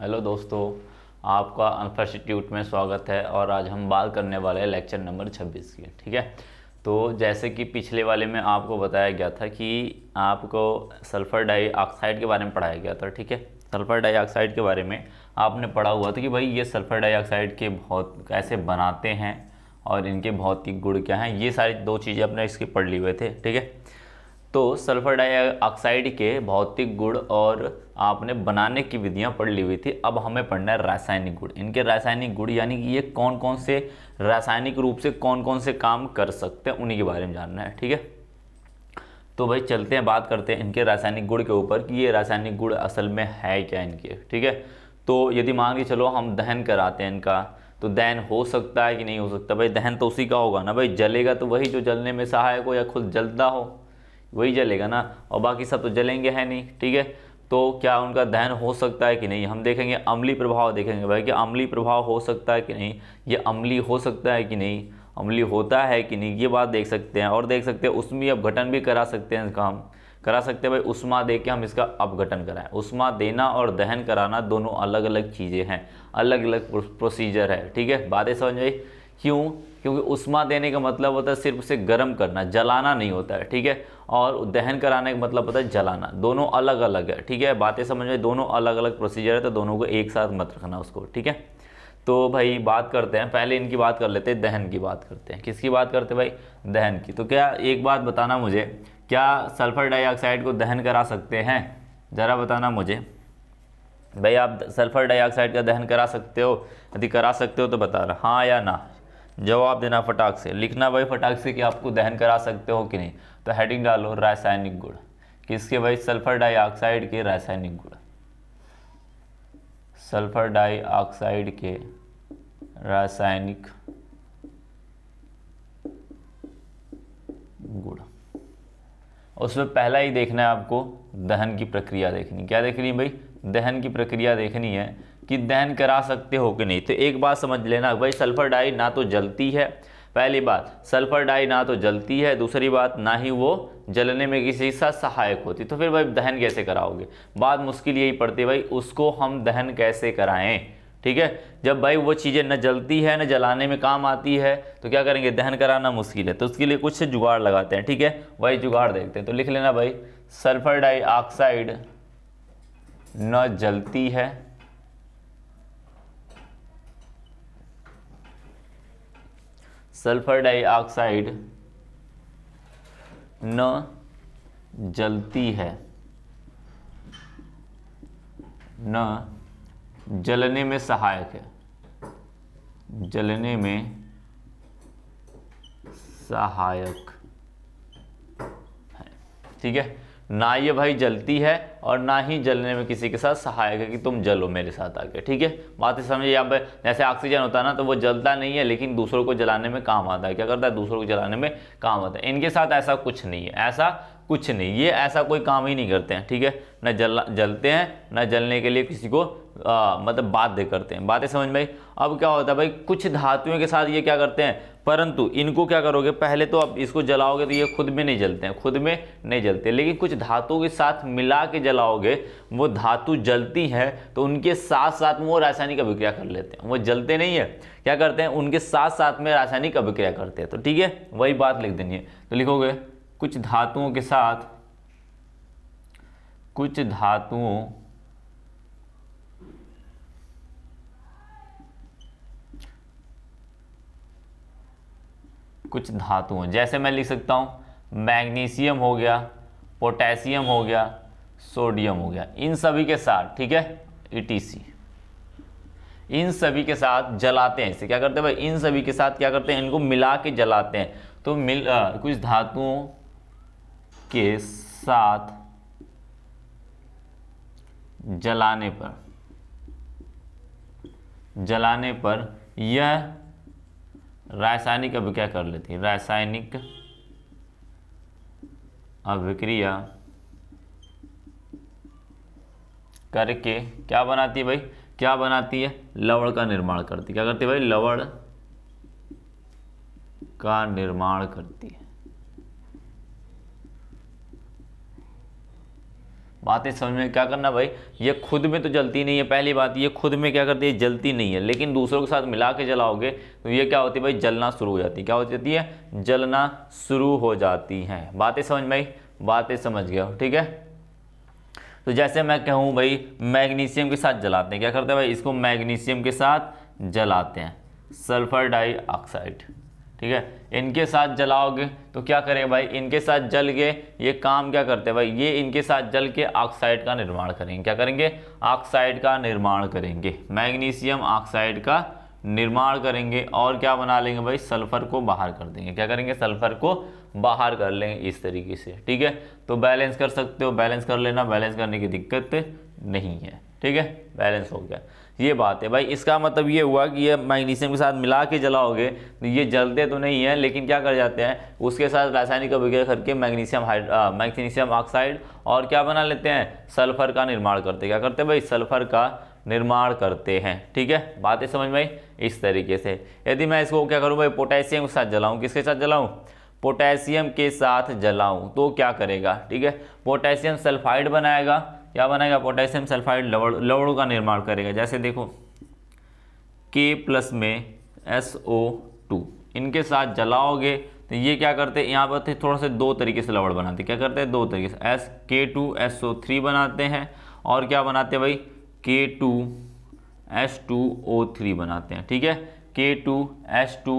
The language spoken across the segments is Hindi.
हेलो दोस्तों आपका इंस्टीट्यूट में स्वागत है और आज हम बात करने वाले हैं लेक्चर नंबर 26 की ठीक है तो जैसे कि पिछले वाले में आपको बताया गया था कि आपको सल्फ़र डाइऑक्साइड के बारे में पढ़ाया गया था ठीक है सल्फ़र डाइऑक्साइड के बारे में आपने पढ़ा हुआ था कि भाई ये सल्फ़र डाइऑक्साइड के बहुत कैसे बनाते हैं और इनके भौतिक गुण क्या हैं ये सारी दो चीज़ें अपने इसके पढ़ लिए हुए थे ठीक है तो सल्फर डाइऑक्साइड के भौतिक गुण और आपने बनाने की विधियां पढ़ ली हुई थी अब हमें पढ़ना है रासायनिक गुण इनके रासायनिक गुण यानी कि ये कौन कौन से रासायनिक रूप से कौन कौन से काम कर सकते हैं उन्हीं के बारे में जानना है ठीक है तो भाई चलते हैं बात करते हैं इनके रासायनिक गुण के ऊपर कि ये रासायनिक गुण असल में है क्या इनके ठीक है तो यदि मान के चलो हम दहन कराते हैं इनका तो दहन हो सकता है कि नहीं हो सकता भाई दहन तो उसी का होगा ना भाई जलेगा तो वही जो जलने में सहायक हो या खुद जलता हो वही जलेगा ना और बाकी सब तो जलेंगे है नहीं ठीक है तो क्या उनका दहन हो सकता है कि नहीं हम देखेंगे अमली प्रभाव देखेंगे भाई कि अमली प्रभाव हो सकता है कि नहीं ये अमली हो सकता है कि नहीं अमली होता है कि नहीं ये बात देख सकते हैं और देख सकते हैं उसमें अपघटन भी करा सकते हैं इसका हम करा सकते हैं भाई उष्मा दे के हम इसका अपघटन कराएं उष्मा देना और दहन कराना दोनों अलग अलग चीज़ें हैं अलग अलग प्रोसीजर है ठीक है बातें समझ आई क्यों क्योंकि उष्मा देने का मतलब होता है सिर्फ उसे गर्म करना जलाना नहीं होता है ठीक है और दहन कराने का मतलब होता है जलाना दोनों अलग अलग है ठीक है बातें समझ में दोनों अलग अलग प्रोसीजर है तो दोनों को एक साथ मत रखना उसको ठीक है तो भाई बात करते हैं पहले इनकी बात कर लेते हैं दहन की बात करते हैं किसकी बात करते हैं भाई दहन की तो क्या एक बात बताना मुझे क्या सल्फ़र डाइऑक्साइड को दहन करा सकते हैं ज़रा बताना मुझे भाई आप सल्फ़र डाइऑक्साइड का दहन करा सकते हो यदि करा सकते हो तो बता रहा हाँ या ना जवाब देना फटाक से लिखना भाई फटाक से कि आपको दहन करा सकते हो कि नहीं तो हेडिंग डालो रासायनिक गुण किसके भाई सल्फर डाइऑक्साइड के रासायनिक गुण सल्फर डाइऑक्साइड के रासायनिक गुण उसमें पहला ही देखना है आपको दहन की प्रक्रिया देखनी क्या देखनी है भाई दहन की प्रक्रिया देखनी है कि दहन करा सकते हो कि नहीं तो एक बात समझ लेना भाई सल्फ़र डाई ना तो जलती है पहली बात सल्फ़र डाई ना तो जलती है दूसरी बात ना ही वो जलने में किसी सा सहायक होती तो फिर भाई दहन कैसे कराओगे बात मुश्किल यही पड़ती भाई उसको हम दहन कैसे कराएं ठीक है जब भाई वो चीज़ें न जलती है न जलाने में काम आती है तो क्या करेंगे दहन कराना मुश्किल है तो उसके लिए कुछ जुगाड़ लगाते हैं ठीक है वही जुगाड़ देखते हैं तो लिख लेना भाई सल्फ़र डाई ऑक्साइड न जलती है सल्फर डाइऑक्साइड न जलती है न जलने में सहायक है जलने में सहायक है ठीक है ना ये भाई जलती है और ना ही जलने में किसी के साथ सहायक है कि तुम जलो मेरे साथ आके ठीक है बात समझिए पर जैसे ऑक्सीजन होता है ना तो वो जलता नहीं है लेकिन दूसरों को जलाने में काम आता है क्या करता है दूसरों को जलाने में काम आता है इनके साथ ऐसा कुछ नहीं है ऐसा कुछ नहीं ये ऐसा कोई काम ही नहीं करते हैं ठीक है ना जल जलते हैं ना जलने के लिए किसी को आ, मतलब बाध्य करते हैं बातें समझ में अब क्या होता है भाई कुछ धातुओं के साथ ये क्या करते हैं परंतु इनको क्या करोगे पहले तो आप इसको जलाओगे तो ये खुद में नहीं जलते हैं खुद में नहीं जलते लेकिन कुछ धातु के साथ मिला के जलाओगे वो धातु जलती है तो उनके साथ साथ में वो रासायनिक अभिक्रिया कर लेते हैं वो जलते नहीं है क्या करते हैं उनके साथ साथ में रासायनिक अभिक्रिया करते हैं तो ठीक है वही बात लिख देनी है तो लिखोगे कुछ धातुओं के साथ कुछ धातुओं कुछ धातुओं जैसे मैं लिख सकता हूँ मैग्नीशियम हो गया पोटेशियम हो गया सोडियम हो गया इन सभी के साथ ठीक है ईटीसी e इन सभी के साथ जलाते हैं इसे क्या करते हैं भाई इन सभी के साथ क्या करते हैं इनको मिला के जलाते हैं तो मिल आ, कुछ धातुओं के साथ जलाने पर जलाने पर यह रासायनिक अभिक्रिया कर लेती है रासायनिक अभिक्रिया करके क्या बनाती है भाई क्या बनाती है लवण का निर्माण करती है क्या करती है भाई लवण का निर्माण करती है बातें समझ में क्या करना भाई ये खुद में तो जलती नहीं है पहली बात ये खुद में क्या करती है जलती नहीं है लेकिन दूसरों के साथ मिला के जलाओगे तो ये क्या होती है भाई जलना शुरू हो जाती है क्या हो जाती है जलना शुरू हो जाती हैं बातें समझ में बातें समझ गया ठीक है तो जैसे मैं कहूँ भाई मैग्नीशियम के साथ जलाते हैं क्या करते हैं भाई इसको मैग्नीशियम के साथ जलाते हैं सल्फर डाइऑक्साइड ठीक है इनके साथ जलाओगे तो क्या करें भाई इनके साथ जल के ये काम क्या करते हैं भाई ये इनके साथ जल के ऑक्साइड का निर्माण करेंगे क्या करेंगे ऑक्साइड का निर्माण करेंगे मैग्नीशियम ऑक्साइड का निर्माण करेंगे और क्या बना लेंगे भाई सल्फर को बाहर कर देंगे क्या करेंगे सल्फर को बाहर कर लेंगे इस तरीके से ठीक है तो बैलेंस कर सकते हो बैलेंस कर लेना बैलेंस करने की दिक्कत नहीं है ठीक है बैलेंस हो गया ये बात है भाई इसका मतलब ये हुआ कि ये मैग्नीशियम के साथ मिला के जलाओगे तो ये जलते तो नहीं है लेकिन क्या कर जाते हैं उसके साथ रासायनिक अभिक्रिया करके मैग्नीशियम हाइड मैग्नीशियम ऑक्साइड और क्या बना लेते हैं सल्फर का निर्माण करते क्या करते हैं भाई सल्फर का निर्माण करते हैं ठीक है बातें समझ में इस तरीके से यदि मैं इसको क्या करूँ भाई पोटेशियम के साथ जलाऊँ किसके साथ जलाऊँ पोटेशियम के साथ जलाऊँ तो क्या करेगा ठीक है पोटेशियम सल्फाइड बनाएगा क्या बनाएगा पोटेशियम सल्फाइड लवड़ लवड़ों का निर्माण करेगा जैसे देखो के प्लस में एस ओ टू इनके साथ जलाओगे तो ये क्या करते हैं यहाँ पर थे थोड़ा से दो तरीके से लवड़ बनाते क्या करते हैं दो तरीके से एस के टू एस ओ थ्री बनाते हैं और क्या बनाते हैं भाई K two S two O three बनाते हैं ठीक है K two S two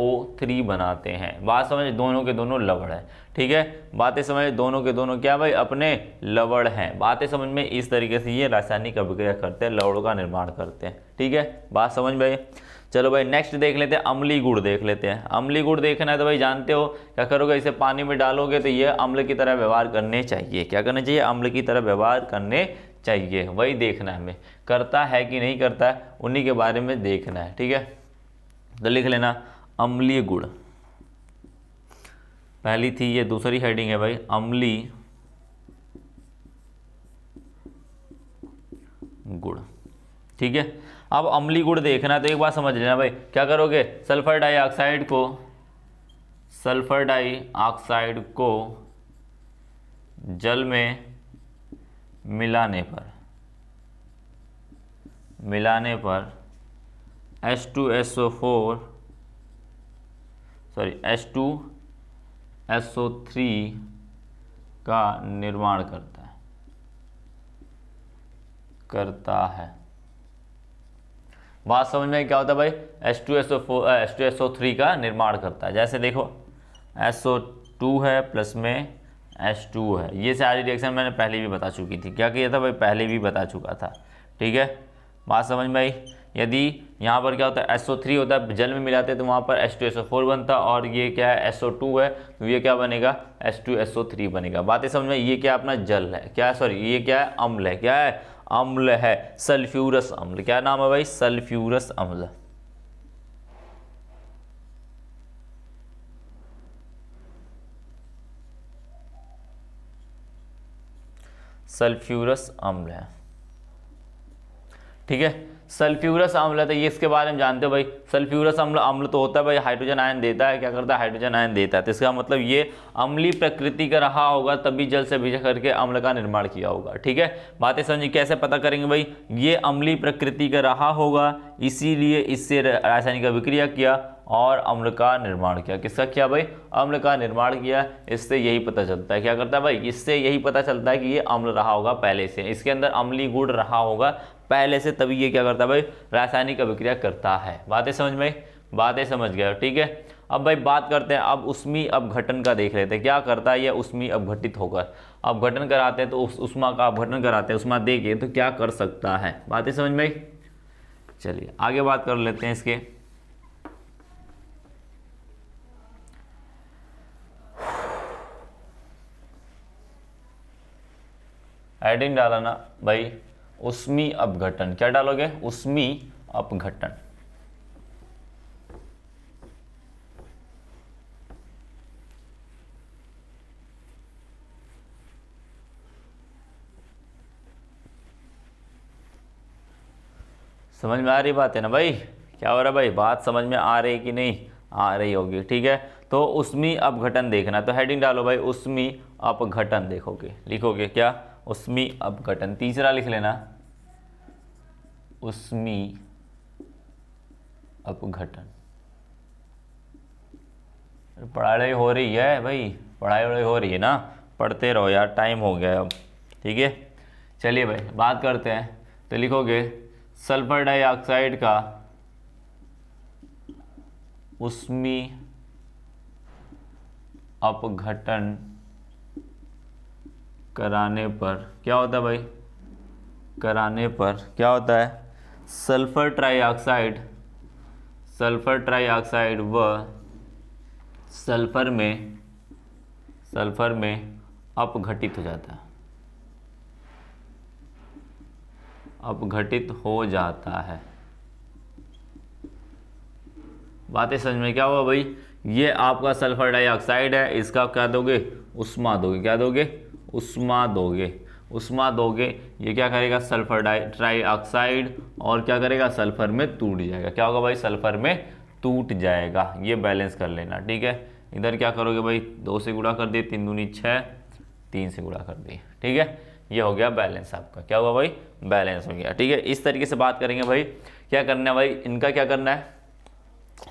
O three बनाते हैं बात समझ दोनों के दोनों लवड़ है ठीक है बातें समझ दोनों के दोनों क्या भाई अपने लवड़ हैं बातें समझ में इस तरीके से ये रासायनिक अभिक्रिया करते हैं लवड़ों का निर्माण करते हैं ठीक है बात समझ भाई चलो भाई नेक्स्ट देख लेते हैं अम्ली गुड़ देख लेते हैं अम्ली गुड़ देखना है तो भाई जानते हो क्या करोगे इसे पानी में डालोगे तो ये अम्ल की तरह व्यवहार करने चाहिए क्या करना चाहिए अम्ल की तरह व्यवहार करने चाहिए वही देखना है हमें करता है कि नहीं करता है उन्हीं के बारे में देखना है ठीक है तो लिख लेना अम्लीय गुड़ पहली थी ये दूसरी हेडिंग है भाई अमली गुड़ ठीक है अब अम्ली गुड़ देखना तो एक बात समझ लेना भाई क्या करोगे सल्फर डाइऑक्साइड को सल्फर डाइऑक्साइड को जल में मिलाने पर मिलाने पर H2SO4 सॉरी H2 SO3 का निर्माण करता है करता है बात समझ में क्या होता है भाई H2SO4 H2SO3 का निर्माण करता है जैसे देखो SO2 है प्लस में H2 है ये सारी रिएक्शन मैंने पहले भी बता चुकी थी क्या किया था भाई पहले भी बता चुका था ठीक है बात समझ में आई यदि यहाँ पर क्या होता है SO3 होता है जल में मिलाते तो वहाँ पर H2SO4 बनता है और ये क्या है SO2 है तो ये क्या बनेगा H2SO3 बनेगा बातें समझ में ये क्या अपना जल है क्या सॉरी ये क्या है अम्ल है क्या है अम्ल है सल्फ्यूरस अम्ल क्या नाम है भाई सल्फ्यूरस अम्ल सल्फ्यूरस अम्ल है ठीक है सल्फ्यूरस अम्ल है तो ये इसके बारे में जानते हो भाई सल्फ्यूरस अम्ल अम्ल तो होता है भाई हाइड्रोजन आयन देता है क्या करता है हाइड्रोजन आयन देता है तो इसका मतलब ये अम्ली प्रकृति का रहा होगा तभी जल से भिजा करके अम्ल का निर्माण किया होगा ठीक है बातें समझिए कैसे पता करेंगे भाई ये अम्ली प्रकृति का रहा होगा इसीलिए इससे रासायनिक अभिक्रिया किया और अम्ल का निर्माण किया किसका किया भाई अम्ल का निर्माण किया इससे यही पता चलता है क्या करता है भाई इससे यही पता चलता है कि ये अम्ल रहा होगा पहले से इसके अंदर अम्ली गुड़ रहा होगा पहले से तभी ये क्या करता है भाई रासायनिक अभिक्रिया करता है बातें समझ में बातें समझ गए ठीक है अब भाई बात करते हैं अब अब अपघटन का देख लेते हैं क्या करता है यह उष्मी अपघटित होकर अपघटन कराते हैं तो उस का अपघटन कराते हैं उष्मा दे के तो क्या कर सकता है बातें समझ में चलिए आगे बात कर लेते हैं इसके एडिन डालना भाई उष्मी अपघटन क्या डालोगे उष्मी अपघटन समझ में आ रही बात है ना भाई क्या हो रहा है भाई बात समझ में आ रही कि नहीं आ रही होगी ठीक है तो उसमी अपघटन देखना तो हेडिंग डालो भाई उसमी अपघटन देखोगे लिखोगे क्या उसमी अपघटन तीसरा लिख लेना उसमी अपघटन पढ़ाई हो रही है भाई पढ़ाई वढ़ाई हो रही है ना पढ़ते रहो यार टाइम हो गया अब ठीक है चलिए भाई बात करते हैं तो लिखोगे सल्फर डाइऑक्साइड का उसमी अपघटन कराने पर क्या होता है भाई कराने पर क्या होता है सल्फ़र ट्राईऑक्साइड सल्फ़र ट्राईऑक्साइड व सल्फ़र में सल्फ़र में अपघटित हो जाता है अपघटित हो जाता है बातें समझ में क्या हुआ भाई ये आपका सल्फ़र डाइऑक्साइड है इसका क्या दोगे उष्मा दोगे क्या दोगे उष्मा दोगे उष्मा दोगे ये क्या करेगा सल्फर डाई ट्राई और क्या करेगा सल्फर में टूट जाएगा क्या होगा भाई सल्फर में टूट जाएगा ये बैलेंस कर लेना ठीक है इधर क्या करोगे भाई दो से गुड़ा कर दिए तीन दूनी छः तीन से गुड़ा कर दिए ठीक है ये हो गया बैलेंस आपका क्या हुआ भाई बैलेंस हो गया ठीक है इस तरीके से बात करेंगे भाई क्या करना है भाई इनका क्या करना है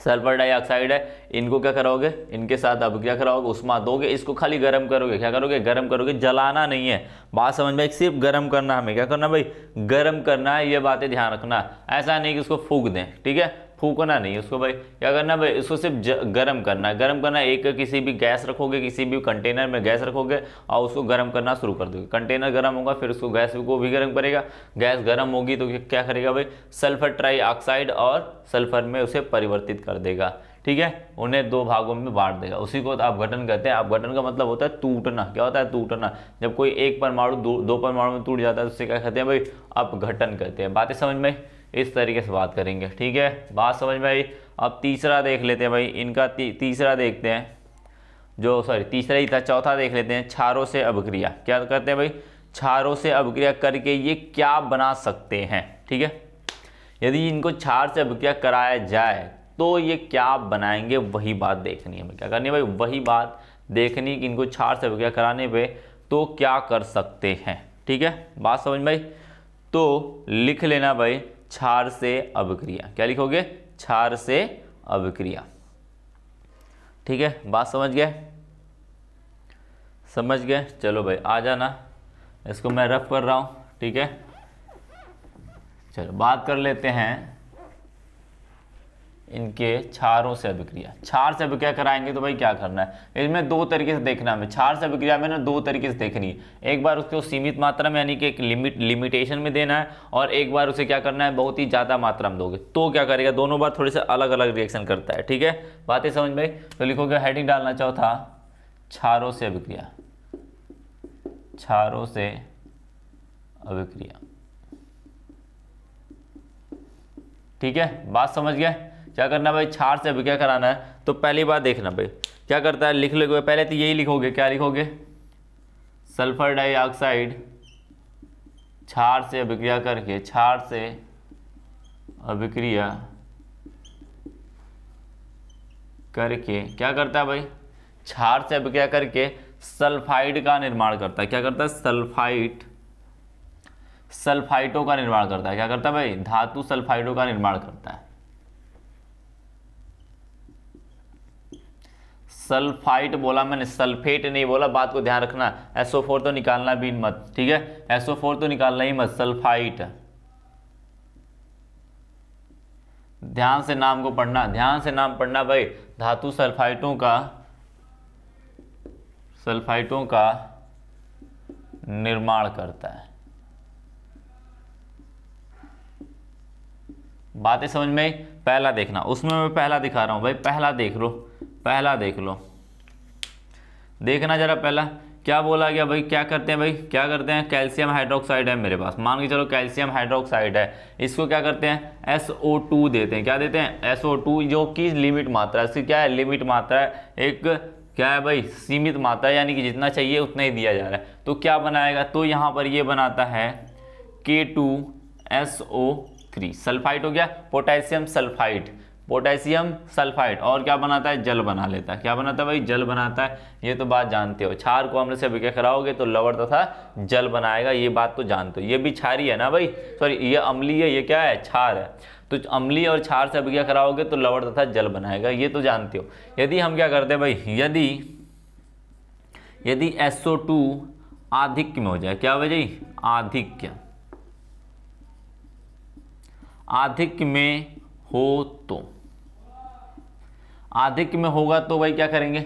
सल्फर डाइऑक्साइड है इनको क्या करोगे इनके साथ अब क्या कराओगे उष्मा दोगे इसको खाली गर्म करोगे क्या करोगे गर्म करोगे जलाना नहीं है बात समझ में सिर्फ गर्म करना हमें क्या करना भाई गर्म करना है ये बातें ध्यान रखना ऐसा नहीं कि इसको फूक दें ठीक है फूकना नहीं उसको भाई क्या करना भाई इसको सिर्फ गर्म करना गर्म करना एक किसी भी गैस रखोगे किसी भी कंटेनर में गैस रखोगे और उसको गर्म करना शुरू कर दोगे कंटेनर गर्म होगा फिर उसको गैस को भी गर्म करेगा गैस गर्म होगी तो क्या करेगा भाई सल्फर ट्राई ऑक्साइड और सल्फर में उसे परिवर्तित कर देगा ठीक है उन्हें दो भागों में बांट देगा उसी को अपघटन कहते हैं अपघटन का मतलब होता है टूटना क्या होता है टूटना जब कोई एक परमाणु दो, दो परमाणु में टूट जाता है तो उससे क्या कहते हैं भाई अपघटन कहते हैं बातें समझ में इस तरीके से बात करेंगे ठीक है बात समझ में आई अब तीसरा देख लेते हैं भाई इनका ती, तीसरा देखते हैं जो सॉरी तीसरा ही था चौथा देख लेते हैं छारों से अभिक्रिया क्या करते हैं भाई छारों से अभिक्रिया करके ये क्या बना सकते हैं ठीक है यदि इनको क्षार से अभिक्रिया कराया जाए तो ये क्या बनाएंगे वही बात देखनी है क्या करनी है भाई वही बात देखनी कि इनको छार से अभिक्रिया कराने पे तो क्या कर सकते हैं ठीक है बात समझ भाई तो लिख लेना भाई क्षार से अभिक्रिया क्या लिखोगे क्षार से अभिक्रिया ठीक है बात समझ गए समझ गए चलो भाई आ जाना इसको मैं रफ कर रहा हूँ ठीक है चलो बात कर लेते हैं इनके क्षारों से अभिक्रिया क्षार से अभिक्रिया कराएंगे तो भाई क्या करना है इसमें दो तरीके से देखना हमें क्षार से अभिक्रिया में ना दो तरीके से देखनी है एक बार उसको सीमित मात्रा में यानी कि एक लिमिट लिमिटेशन में देना है और एक बार उसे क्या करना है बहुत ही ज़्यादा मात्रा में दोगे तो क्या करेगा दोनों बार थोड़े से अलग अलग रिएक्शन करता है ठीक है बातें समझ में तो लिखोगे हेडिंग डालना चाहो था छारों से अभिक्रिया छारों से अभिक्रिया ठीक है बात समझ गया क्या करना भाई छार से अभी क्या कराना है तो पहली बार देखना भाई क्या करता है लिख लोगे पहले तो यही लिखोगे क्या लिखोगे सल्फर डाइऑक्साइड छार से अभिक्रिया करके छार से अभिक्रिया करके क्या करता है भाई छार से अभिक्रिया करके सल्फाइड का निर्माण करता है क्या करता है सल्फाइट सल्फाइटों का निर्माण करता है क्या करता है भाई धातु सल्फाइडों का निर्माण करता है सल्फाइट बोला मैंने सल्फेट नहीं बोला बात को ध्यान रखना एसओ फोर तो निकालना भी मत ठीक है एसओ फोर तो निकालना ही मत सल्फाइट ध्यान से नाम को पढ़ना ध्यान से नाम पढ़ना भाई धातु सल्फाइटों का सल्फाइटों का निर्माण करता है बातें समझ में पहला देखना उसमें मैं पहला दिखा रहा हूं भाई पहला देख लो पहला देख लो देखना ज़रा पहला क्या बोला गया भाई क्या करते हैं भाई क्या करते हैं कैल्शियम हाइड्रोक्साइड है मेरे पास मान के चलो कैल्शियम हाइड्रोक्साइड है इसको क्या करते हैं SO2 देते हैं क्या देते हैं SO2 जो कि लिमिट मात्रा इसकी क्या है लिमिट मात्रा है एक क्या है भाई सीमित मात्रा यानी कि जितना चाहिए उतना ही दिया जा रहा है तो क्या बनाएगा तो यहाँ पर ये बनाता है K two S O three sulphide हो गया पोटेशियम सल्फाइड पोटेशियम सल्फाइड और क्या बनाता है जल बना लेता है क्या बनाता है भाई जल बनाता है ये तो बात जानते हो छार को हमने से विके कराओगे तो लवर तथा जल बनाएगा ये बात तो जानते हो ये भी छारी है ना भाई सॉरी ये अम्लीय ये क्या है छार है तो अम्लीय और छार से अभिज्ञा कराओगे तो लवर तथा जल बनाएगा ये तो जानते हो यदि हम क्या करते हैं भाई यदि यदि SO2 आधिक्य में हो जाए क्या हो जाए आधिक्य आधिक्य में हो तो आधिक में होगा तो भाई क्या करेंगे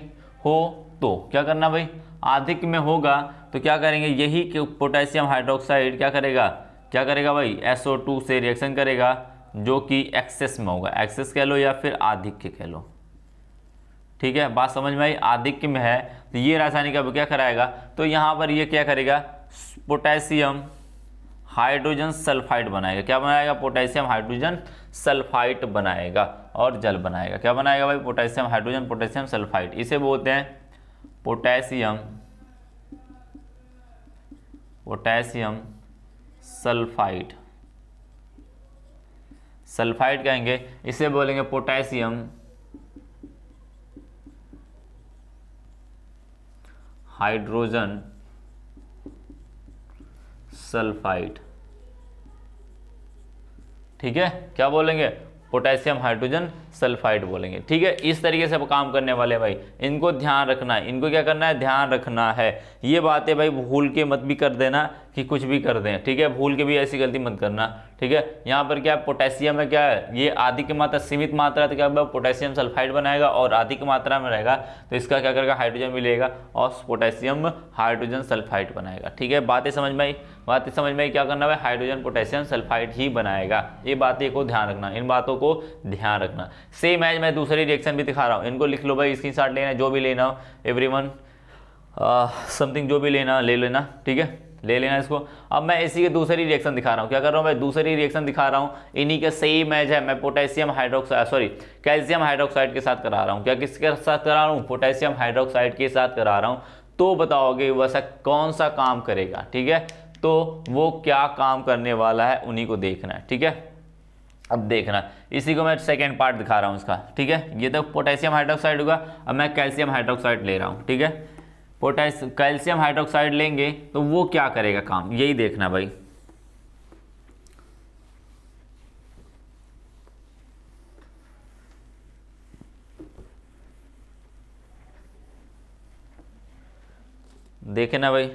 हो तो क्या करना भाई आधिक में होगा तो क्या करेंगे यही पोटेशियम हाइड्रोक्साइड क्या करेगा क्या करेगा भाई SO2 से रिएक्शन करेगा जो कि एक्सेस में होगा एक्सेस कह लो या फिर आधिक्य कह लो ठीक है बात समझ में आई आधिक्य में है तो ये रासायनिक अब क्या कराएगा तो यहाँ पर ये क्या करेगा पोटेशियम हाइड्रोजन सल्फाइड बनाएगा क्या बनाएगा पोटेशियम हाइड्रोजन सल्फाइड बनाएगा और जल बनाएगा क्या बनाएगा भाई पोटेशियम हाइड्रोजन पोटेशियम सल्फाइड इसे बोलते हैं पोटेशियम पोटेशियम सल्फाइड सल्फाइड कहेंगे इसे बोलेंगे पोटेशियम हाइड्रोजन सल्फाइड ठीक है क्या बोलेंगे पोटेशियम हाइड्रोजन सल्फाइड बोलेंगे ठीक है इस तरीके से काम करने वाले भाई इनको ध्यान रखना है इनको क्या करना है ध्यान रखना है ये बातें भाई भूल के मत भी कर देना कि कुछ भी कर दें ठीक है भूल के भी ऐसी गलती मत करना ठीक है यहाँ पर क्या पोटेशियम है क्या है ये आधी की मात्रा सीमित मात्रा तो क्या पोटेशियम सल्फाइड बनाएगा और आधी की मात्रा में रहेगा तो इसका क्या करेगा हाइड्रोजन मिलेगा और पोटेशियम हाइड्रोजन सल्फाइड बनाएगा ठीक है बातें समझ में आई बातें समझ में आई क्या करना है हाइड्रोजन पोटेशियम सल्फाइड ही बनाएगा ये बातें को ध्यान रखना इन बातों को ध्यान रखना सेम एज मैं दूसरी रिएक्शन भी दिखा रहा हूँ इनको लिख लो भाई स्क्रीन लेना जो भी लेना हो एवरी समथिंग जो भी लेना ले लेना ठीक है ले लेना इसको अब मैं इसी के दूसरी रिएक्शन दिखा रहा हूँ क्या कर रहा हूँ मैं दूसरी रिएक्शन दिखा रहा हूँ इन्हीं के सेम मैच है मैं potassium hydroxide sorry calcium hydroxide के साथ करा रहा हूँ क्या किसके साथ करा रहा हूँ पोटेशियम हाइड्रोक्साइड के साथ करा रहा हूँ तो बताओगे वैसा कौन सा काम करेगा ठीक है तो वो क्या काम करने वाला है उन्हीं को देखना है ठीक है अब देखना इसी को मैं सेकेंड पार्ट दिखा रहा हूँ इसका ठीक है ये तो पोटेशियम हाइड्रोक्साइड होगा अब मैं कैल्शियम हाइड्रोक्साइड ले रहा हूँ ठीक है पोटास कैल्शियम हाइड्रोक्साइड लेंगे तो वो क्या करेगा काम यही देखना भाई देखे ना भाई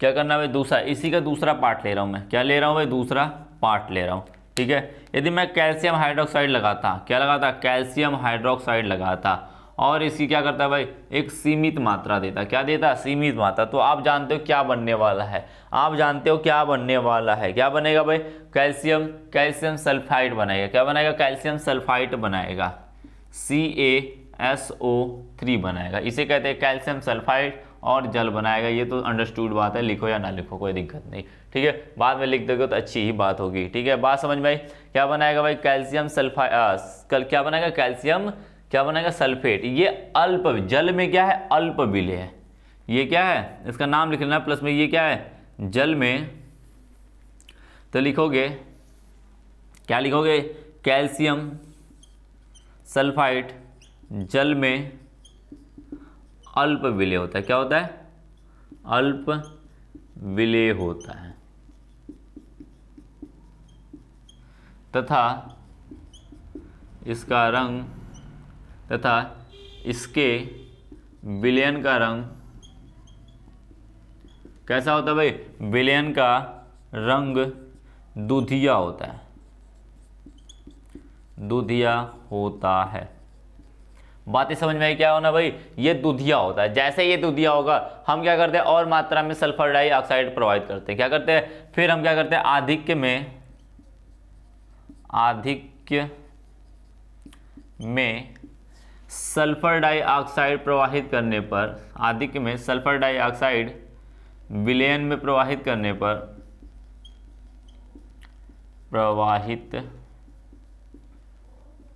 क्या करना भाई दूसरा इसी का दूसरा पार्ट ले रहा हूँ मैं क्या ले रहा हूँ भाई दूसरा पार्ट ले रहा हूँ ठीक है यदि मैं कैल्शियम हाइड्रोक्साइड लगाता क्या लगाता कैल्शियम हाइड्रोक्साइड लगाता और इसकी क्या करता है भाई एक सीमित मात्रा देता है क्या देता है सीमित मात्रा तो आप जानते हो क्या बनने वाला है आप जानते हो क्या बनने वाला है क्या बनेगा भाई कैल्शियम कैल्शियम सल्फाइड बनाएगा क्या बनाएगा कैल्शियम सल्फाइड बनाएगा सी ए एस ओ थ्री बनाएगा इसे कहते हैं कैल्शियम सल्फाइड और जल बनाएगा ये तो अंडरस्टूड बात है लिखो या ना लिखो कोई दिक्कत नहीं ठीक है बाद में लिख दोगे तो अच्छी ही बात होगी ठीक है बात समझ में आई क्या बनाएगा भाई कैल्शियम सल्फाइड कल क्या बनाएगा कैल्शियम क्या बनेगा सल्फेट ये अल्प जल में क्या है अल्प विलय है ये क्या है इसका नाम लिख लेना प्लस में ये क्या है जल में तो लिखोगे क्या लिखोगे कैल्शियम सल्फाइड जल में अल्प विलय होता है क्या होता है अल्प विलय होता है तथा इसका रंग तथा इसके विलयन का रंग कैसा होता है भाई विलयन का रंग दूधिया होता है दूधिया होता है बातें समझ में आई क्या होना भाई ये दुधिया होता है जैसे ये दुधिया होगा हम क्या करते हैं और मात्रा में सल्फर डाइऑक्साइड प्रोवाइड करते हैं क्या करते हैं फिर हम क्या करते हैं आधिक्य में आधिक्य में सल्फर डाइऑक्साइड प्रवाहित करने पर आदिक में सल्फर डाइऑक्साइड विलयन में प्रवाहित करने पर प्रवाहित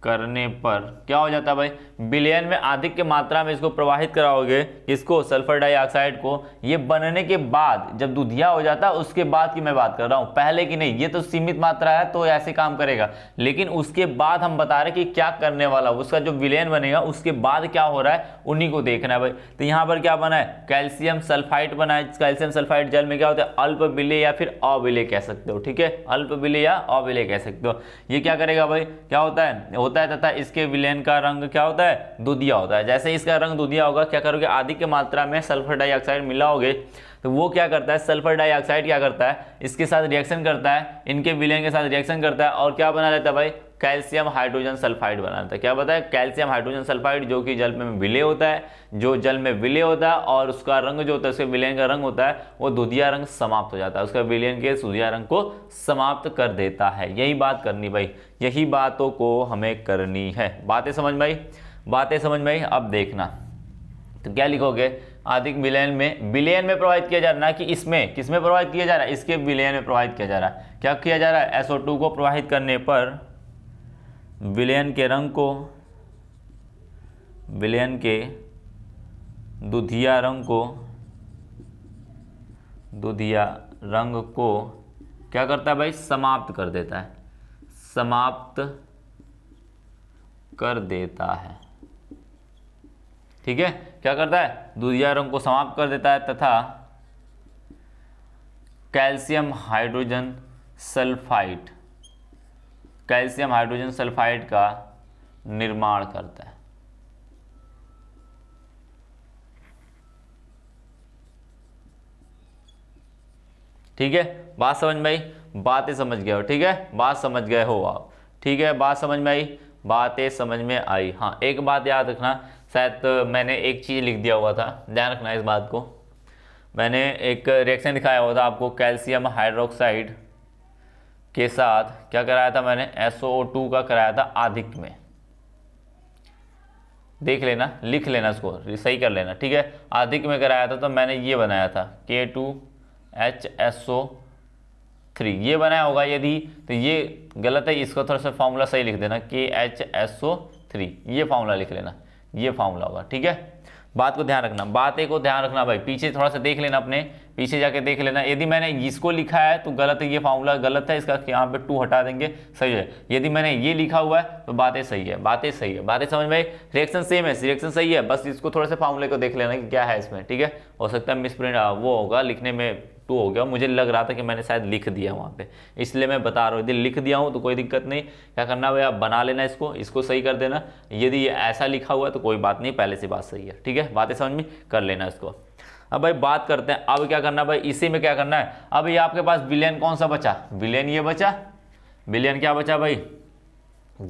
करने पर क्या हो जाता है भाई बिलियन में अधिक के मात्रा में इसको प्रवाहित कराओगे इसको सल्फर डाइऑक्साइड को ये बनने के बाद जब दुधिया हो जाता है उसके बाद की मैं बात कर रहा हूँ पहले की नहीं ये तो सीमित मात्रा है तो ऐसे काम करेगा लेकिन उसके बाद हम बता रहे कि क्या करने वाला उसका जो विलयन बनेगा उसके बाद क्या हो रहा है उन्हीं को देखना है भाई तो यहाँ पर क्या बना है कैल्शियम सल्फाइड बना है कैल्शियम सल्फाइड जल में क्या होता है अल्प विलय या फिर अविलय कह सकते हो ठीक है अल्प विलय या अविलय कह सकते हो ये क्या करेगा भाई क्या होता है होता है तथा इसके विलयन का रंग क्या होता है है दुधिया होता है जैसे इसका रंग दुधिया होगा क्या करोगे आदि की मात्रा में सल्फर डाइऑक्साइड मिलाओगे तो वो क्या करता है सल्फर डाइऑक्साइड क्या करता है इसके साथ रिएक्शन करता है इनके विलयन के साथ रिएक्शन करता है और क्या बना लेता है भाई कैल्शियम हाइड्रोजन सल्फाइड बना लेता है क्या बताया कैल्शियम हाइड्रोजन सल्फाइड जो कि जल में विलय होता है जो जल में विलय होता है और उसका रंग जो होता है उसके विलयन का रंग होता है वो दुधिया रंग समाप्त हो जाता है उसका विलयन के दुधिया रंग को समाप्त कर देता है यही बात करनी भाई यही बातों को हमें करनी है बातें समझ भाई बातें समझ में आई अब देखना तो क्या लिखोगे आधिक बिलियन में बिलियन में प्रभावित किया जा रहा है कि इसमें किसमें प्रभावित किया जा रहा है इसके बिलियन में प्रभावित किया जा रहा है क्या किया जा रहा है एसओ टू को प्रवाहित करने पर विलयन के रंग को बिलियन के दुधिया रंग को दुधिया रंग को क्या करता है भाई समाप्त कर देता है समाप्त कर देता है ठीक है क्या करता है दूधिया रंग को समाप्त कर देता है तथा calcium hydrogen sulphide calcium hydrogen sulphide का निर्माण करता है ठीक है बात समझ में आई बातें समझ गए हो ठीक है बात समझ गए हो आप ठीक है बात समझ में आई बातें समझ में आई हाँ एक बात याद रखना शायद मैंने एक चीज़ लिख दिया हुआ था ध्यान रखना इस बात को मैंने एक रिएक्शन दिखाया हुआ था आपको कैल्शियम हाइड्रोक्साइड के साथ क्या कराया था मैंने SO2 का कराया था आधिक में देख लेना लिख लेना इसको सही कर लेना ठीक है आधिक में कराया था तो मैंने ये बनाया था K two H S O three ये बनाया होगा यदि तो ये गलत है इसको थोड़ा सा फार्मूला सही लिख देना K H S O three ये फार्मूला लिख लेना ये फार्मूला होगा ठीक है बात को ध्यान रखना बातें को ध्यान रखना भाई पीछे थोड़ा सा देख लेना अपने पीछे जाके देख लेना यदि मैंने इसको लिखा है तो गलत है ये फार्मूला गलत है इसका यहाँ पे टू हटा देंगे सही है यदि मैंने ये लिखा हुआ है तो बातें सही है बातें सही है बातें समझ में रिएक्शन सेम है रिएक्शन सही है बस इसको थोड़ा सा फार्मूले को देख लेना कि क्या है इसमें ठीक है हो सकता है मिसप्रिंट वो होगा लिखने में टू हो गया मुझे लग रहा था कि मैंने शायद लिख दिया वहाँ पे इसलिए मैं बता रहा हूँ यदि लिख दिया हूँ तो कोई दिक्कत नहीं क्या करना भाई आप बना लेना इसको इसको सही कर देना यदि ऐसा लिखा हुआ है तो कोई बात नहीं पहले से बात सही है ठीक है बातें समझ में कर लेना इसको अब भाई बात करते हैं अब क्या करना भाई इसी में क्या करना है अब ये आपके पास बिलियन कौन सा बचा बिलियन ये बचा बिलियन क्या बचा भाई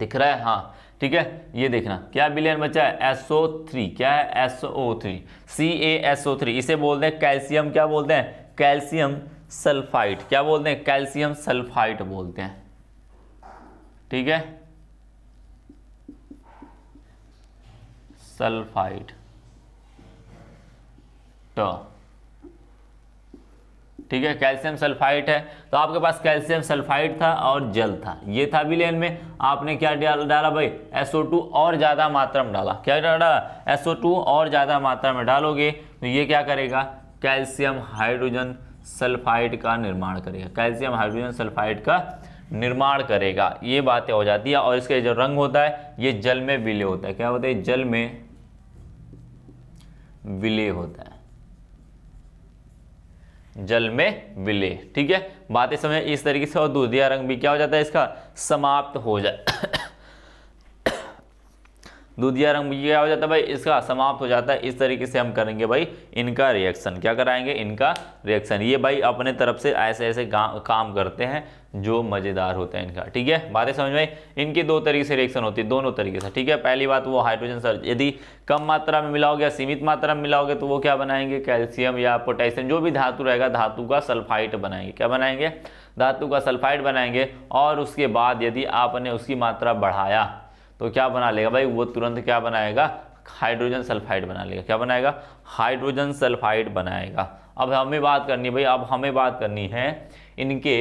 दिख रहा है हाँ ठीक है ये देखना क्या बिलियन बचा है SO3 क्या है SO3 CaSO3 इसे बोलते हैं कैल्शियम क्या बोलते हैं कैल्शियम सल्फाइड क्या बोलते हैं कैल्शियम सल्फाइड बोलते हैं ठीक है सल्फाइड ट तो, ठीक है कैल्शियम सल्फाइड है तो आपके पास कैल्शियम सल्फाइड था और जल था ये था विलेन में आपने क्या डाला भाई SO2 और ज़्यादा मात्रा में डाला क्या डाला SO2 और ज़्यादा मात्रा में डालोगे तो ये क्या करेगा कैल्शियम हाइड्रोजन सल्फाइड का निर्माण करेगा कैल्शियम हाइड्रोजन सल्फाइड का निर्माण करेगा ये बातें हो जाती है और इसका जो रंग होता है ये जल में विलय होता है क्या होता है जल में विलय होता है जल में विले ठीक है बातें समय इस तरीके से और दूधिया रंग भी क्या हो जाता है इसका समाप्त हो जाए दूधिया रंग भी क्या हो जाता है भाई इसका समाप्त हो जाता है इस तरीके से हम करेंगे भाई इनका रिएक्शन क्या कराएंगे इनका रिएक्शन ये भाई अपने तरफ से ऐसे ऐसे काम करते हैं जो मज़ेदार होते हैं इनका ठीक है बातें समझ में इनकी दो तरीके से रिएक्शन होती है दोनों तरीके से ठीक है पहली बात वो हाइड्रोजन सर यदि कम मात्रा में मिलाओगे या सीमित मात्रा में मिलाओगे तो वो क्या बनाएंगे कैल्शियम या पोटेशियम जो भी धातु रहेगा धातु का सल्फाइट बनाएंगे क्या बनाएंगे धातु का सल्फाइट बनाएंगे और उसके बाद यदि आपने उसकी मात्रा बढ़ाया तो क्या बना लेगा भाई वो तुरंत क्या बनाएगा हाइड्रोजन सल्फाइड बना लेगा क्या बनाएगा हाइड्रोजन सल्फाइड बनाएगा अब हमें बात करनी है भाई अब हमें बात करनी है इनके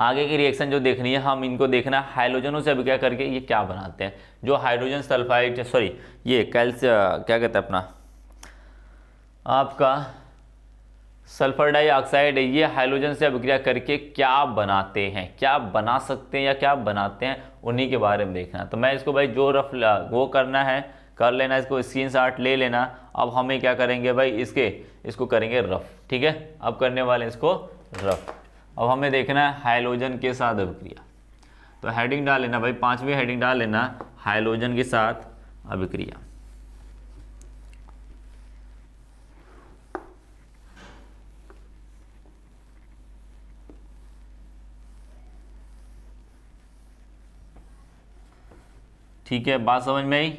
आगे की रिएक्शन जो देखनी है हम इनको देखना है हाइड्रोजनों से अभिक्रिया करके ये क्या बनाते हैं जो हाइड्रोजन सल्फाइड सॉरी ये कैल्शियम क्या कहते हैं अपना आपका सल्फर डाइऑक्साइड ये हाइड्रोजन से अभिक्रिया करके क्या बनाते हैं क्या बना सकते हैं या क्या बनाते हैं उन्हीं के बारे में देखना तो मैं इसको भाई जो रफ वो करना है कर लेना इसको स्क्रीन शॉट ले लेना अब हमें क्या करेंगे भाई इसके इसको करेंगे रफ ठीक है अब करने वाले इसको रफ़ अब हमें देखना है हाइलोजन के साथ अभिक्रिया तो हेडिंग डाल लेना भाई पांचवी हेडिंग डाल लेना हाइलोजन के साथ अभिक्रिया ठीक है बात समझ में आई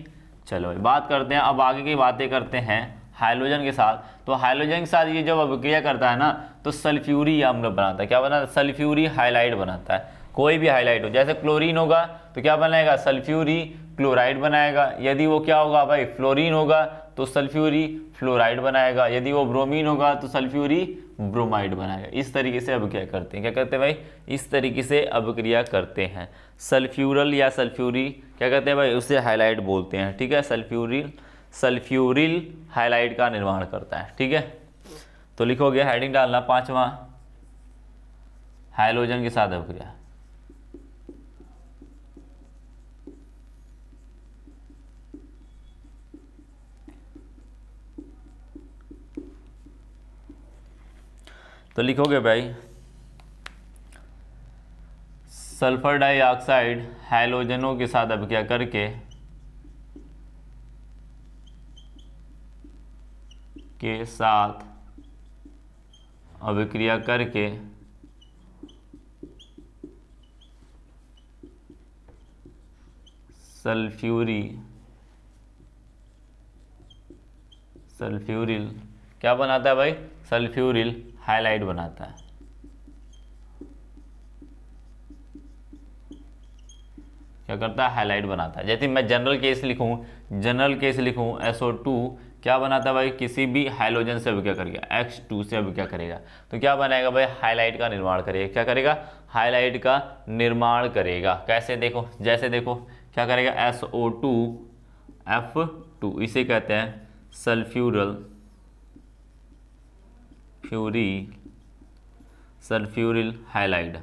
चलो बात करते हैं अब आगे की बातें करते हैं हाइड्रोजन के साथ तो हाइड्रोजन के साथ ये जब अभिक्रिया करता है ना तो सल्फ्यूरी अम्ल बनाता है क्या बनाता है सल्फ्यूरी हाईलाइट बनाता है कोई भी हाईलाइट हो जैसे क्लोरीन होगा तो क्या बनाएगा सल्फ्यूरी क्लोराइड बनाएगा यदि वो क्या होगा भाई फ्लोरीन होगा तो सल्फ्यूरी फ्लोराइड बनाएगा यदि वो ब्रोमीन होगा तो सल्फ्यूरी ब्रोमाइड बनाएगा इस तरीके से अभिक्रिया करते हैं क्या कहते हैं भाई इस तरीके से अभिक्रिया करते हैं सल्फ्यूरल या सल्फ्यूरी क्या कहते हैं भाई उसे हाईलाइट बोलते हैं ठीक है सल्फ्यूरिल सल्फ्यूरिल हाइलाइट का निर्माण करता है ठीक है तो लिखोगे हेडिंग डालना पांचवा हाइलोजन के साथ अभिक्रिया तो लिखोगे भाई सल्फर डाइऑक्साइड हाइलोजनों के साथ अभिक्रिया करके के साथ अभिक्रिया करके सल्फ्यूरी सल्फ्यूरिल क्या बनाता है भाई सल्फ्यूरिल हाइलाइट बनाता है क्या करता है हाईलाइट बनाता है जैसे मैं जनरल केस लिखूं जनरल केस लिखूं एसओ टू क्या बनाता है भाई किसी भी हाइलोजन से अभिक्रिया करेगा एक्स टू से अभिक्रिया करेगा तो क्या बनाएगा भाई हाईलाइट का निर्माण करेगा क्या करेगा हाईलाइट का निर्माण करेगा कैसे देखो जैसे देखो क्या करेगा S O two F two इसे कहते हैं सल्फ्यूरल फ्यूरी सल्फ्यूरिल हाईलाइट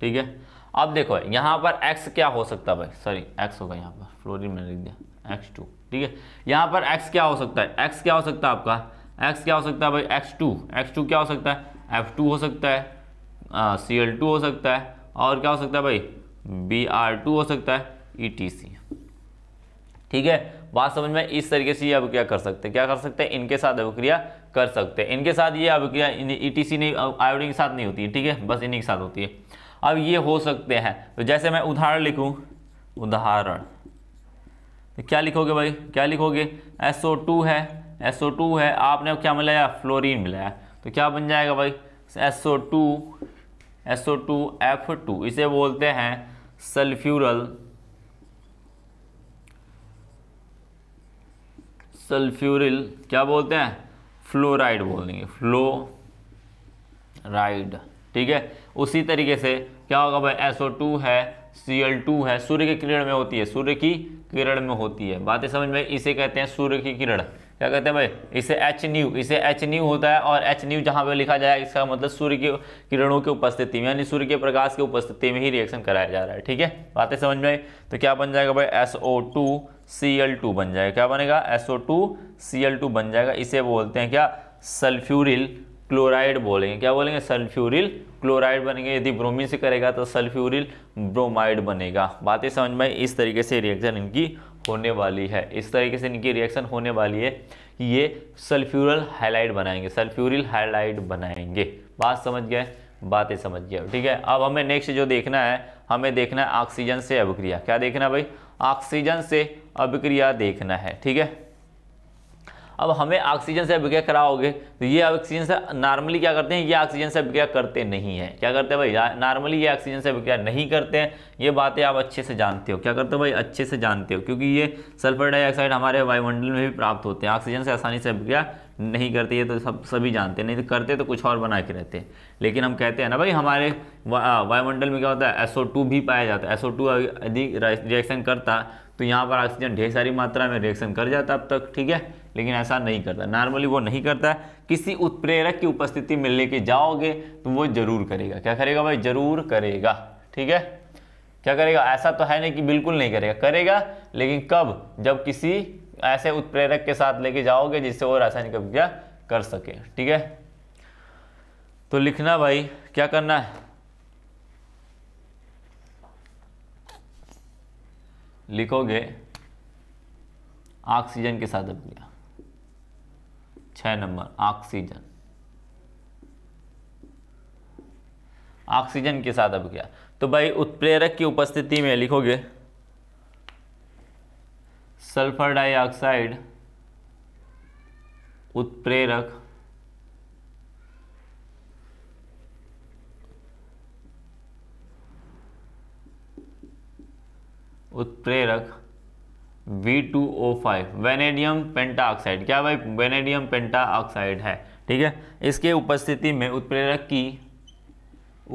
ठीक है अब देखो यहाँ पर एक्स क्या हो सकता है भाई सॉरी एक्स होगा यहाँ पर फ्लोरिन मैंने लिख दिया एक्स टू ठीक है यहाँ पर एक्स क्या हो सकता है एक्स क्या हो सकता है आपका एक्स क्या हो सकता है भाई एक्स टू एक्स टू क्या हो सकता है एफ टू हो सकता है सी एल टू हो सकता है और क्या हो सकता है भाई बी आर टू हो सकता है ई टी सी ठीक है बात समझ में इस तरीके से ये अभिक्रिया कर सकते हैं क्या कर सकते हैं इनके साथ अभिक्रिया कर सकते हैं इनके साथ ये अभिक्रिया ई टी सी नहीं आयोडीन के साथ नहीं होती है ठीक है बस इन्हीं के साथ होती है अब ये हो सकते हैं तो जैसे मैं उदाहरण लिखूँ उदाहरण तो क्या लिखोगे भाई क्या लिखोगे एस ओ टू है एस ओ टू है आपने क्या मिलाया फ्लोरीन मिलाया तो क्या बन जाएगा भाई S O two S O two F two इसे बोलते हैं सल्फ्यूरल सल्फ्यूरिल क्या बोलते हैं फ्लोराइड बोल देंगे फ्लोराइड ठीक है उसी तरीके से क्या होगा भाई एसओ टू है सी एल टू है सूर्य के किरण में होती है सूर्य की किरण में होती है बातें समझ में इसे कहते हैं सूर्य की किरण क्या कहते हैं भाई इसे एच न्यू इसे एच न्यू होता है और एच न्यू जहाँ पे लिखा जाए इसका मतलब सूर्य के किरणों की उपस्थिति में यानी सूर्य के प्रकाश की उपस्थिति में ही रिएक्शन कराया जा रहा है ठीक है बातें समझ में तो क्या बन जाएगा भाई S O two C L two बन जाएगा क्या बनेगा S O two C L two बन जाएगा इसे बोलते हैं क्या सल्फ्यूरिल क्लोराइड बोलेंगे क्या बोलेंगे सल्फ्यूरिल क्लोराइड बनेंगे यदि ब्रोमीन से करेगा तो सल्फ्यूरिल ब्रोमाइड बनेगा बातें समझ में इस तरीके से रिएक्शन इनकी होने वाली है इस तरीके से इनकी रिएक्शन होने वाली है कि ये सल्फ्यूरल हाइलाइट बनाएंगे सल्फ्यूरिल हाइलाइट बनाएंगे बात समझ गए बातें समझ गए ठीक है अब हमें नेक्स्ट जो देखना है हमें देखना है ऑक्सीजन से अभिक्रिया क्या देखना भाई ऑक्सीजन से अभिक्रिया देखना है ठीक है अब हमें ऑक्सीजन से अभिक्रिया कराओगे तो ये ऑक्सीजन से नॉर्मली क्या करते हैं ये ऑक्सीजन से अभिक्रिया करते नहीं है क्या करते हैं भाई नॉर्मली ये ऑक्सीजन से अभिक्रिया नहीं करते हैं ये बातें आप अच्छे से जानते हो क्या करते हो भाई अच्छे से जानते हो क्योंकि ये सल्फर डाइऑक्साइड हमारे वायुमंडल में भी प्राप्त होते हैं ऑक्सीजन से आसानी से अभिक्रिया नहीं करते ये तो सब सभी जानते नहीं तो करते तो कुछ और बना के रहते हैं लेकिन हम कहते हैं ना भाई हमारे वायुमंडल में क्या होता है एसओ टू भी पाया जाता है एसओ टू यदि रिएक्शन करता तो यहाँ पर ऑक्सीजन ढेर सारी मात्रा में रिएक्शन कर जाता अब तक ठीक है लेकिन ऐसा नहीं करता नॉर्मली वो नहीं करता है किसी उत्प्रेरक की उपस्थिति में लेके जाओगे तो वो जरूर करेगा क्या करेगा भाई जरूर करेगा ठीक है क्या करेगा ऐसा तो है नहीं कि बिल्कुल नहीं करेगा करेगा लेकिन कब जब किसी ऐसे उत्प्रेरक के साथ लेके जाओगे जिससे वो रासायनिक अभिक्रिया कर सके ठीक है तो लिखना भाई क्या करना है लिखोगे ऑक्सीजन के साथ अभिक्रिया छ नंबर ऑक्सीजन ऑक्सीजन के साथ अभिक्रिया तो भाई उत्प्रेरक की उपस्थिति में लिखोगे सल्फर डाइऑक्साइड उत्प्रेरक उत्प्रेरक V2O5 वेनेडियम पेंटाऑक्साइड क्या भाई वेनेडियम पेंटाऑक्साइड है ठीक है इसके उपस्थिति में उत्प्रेरक की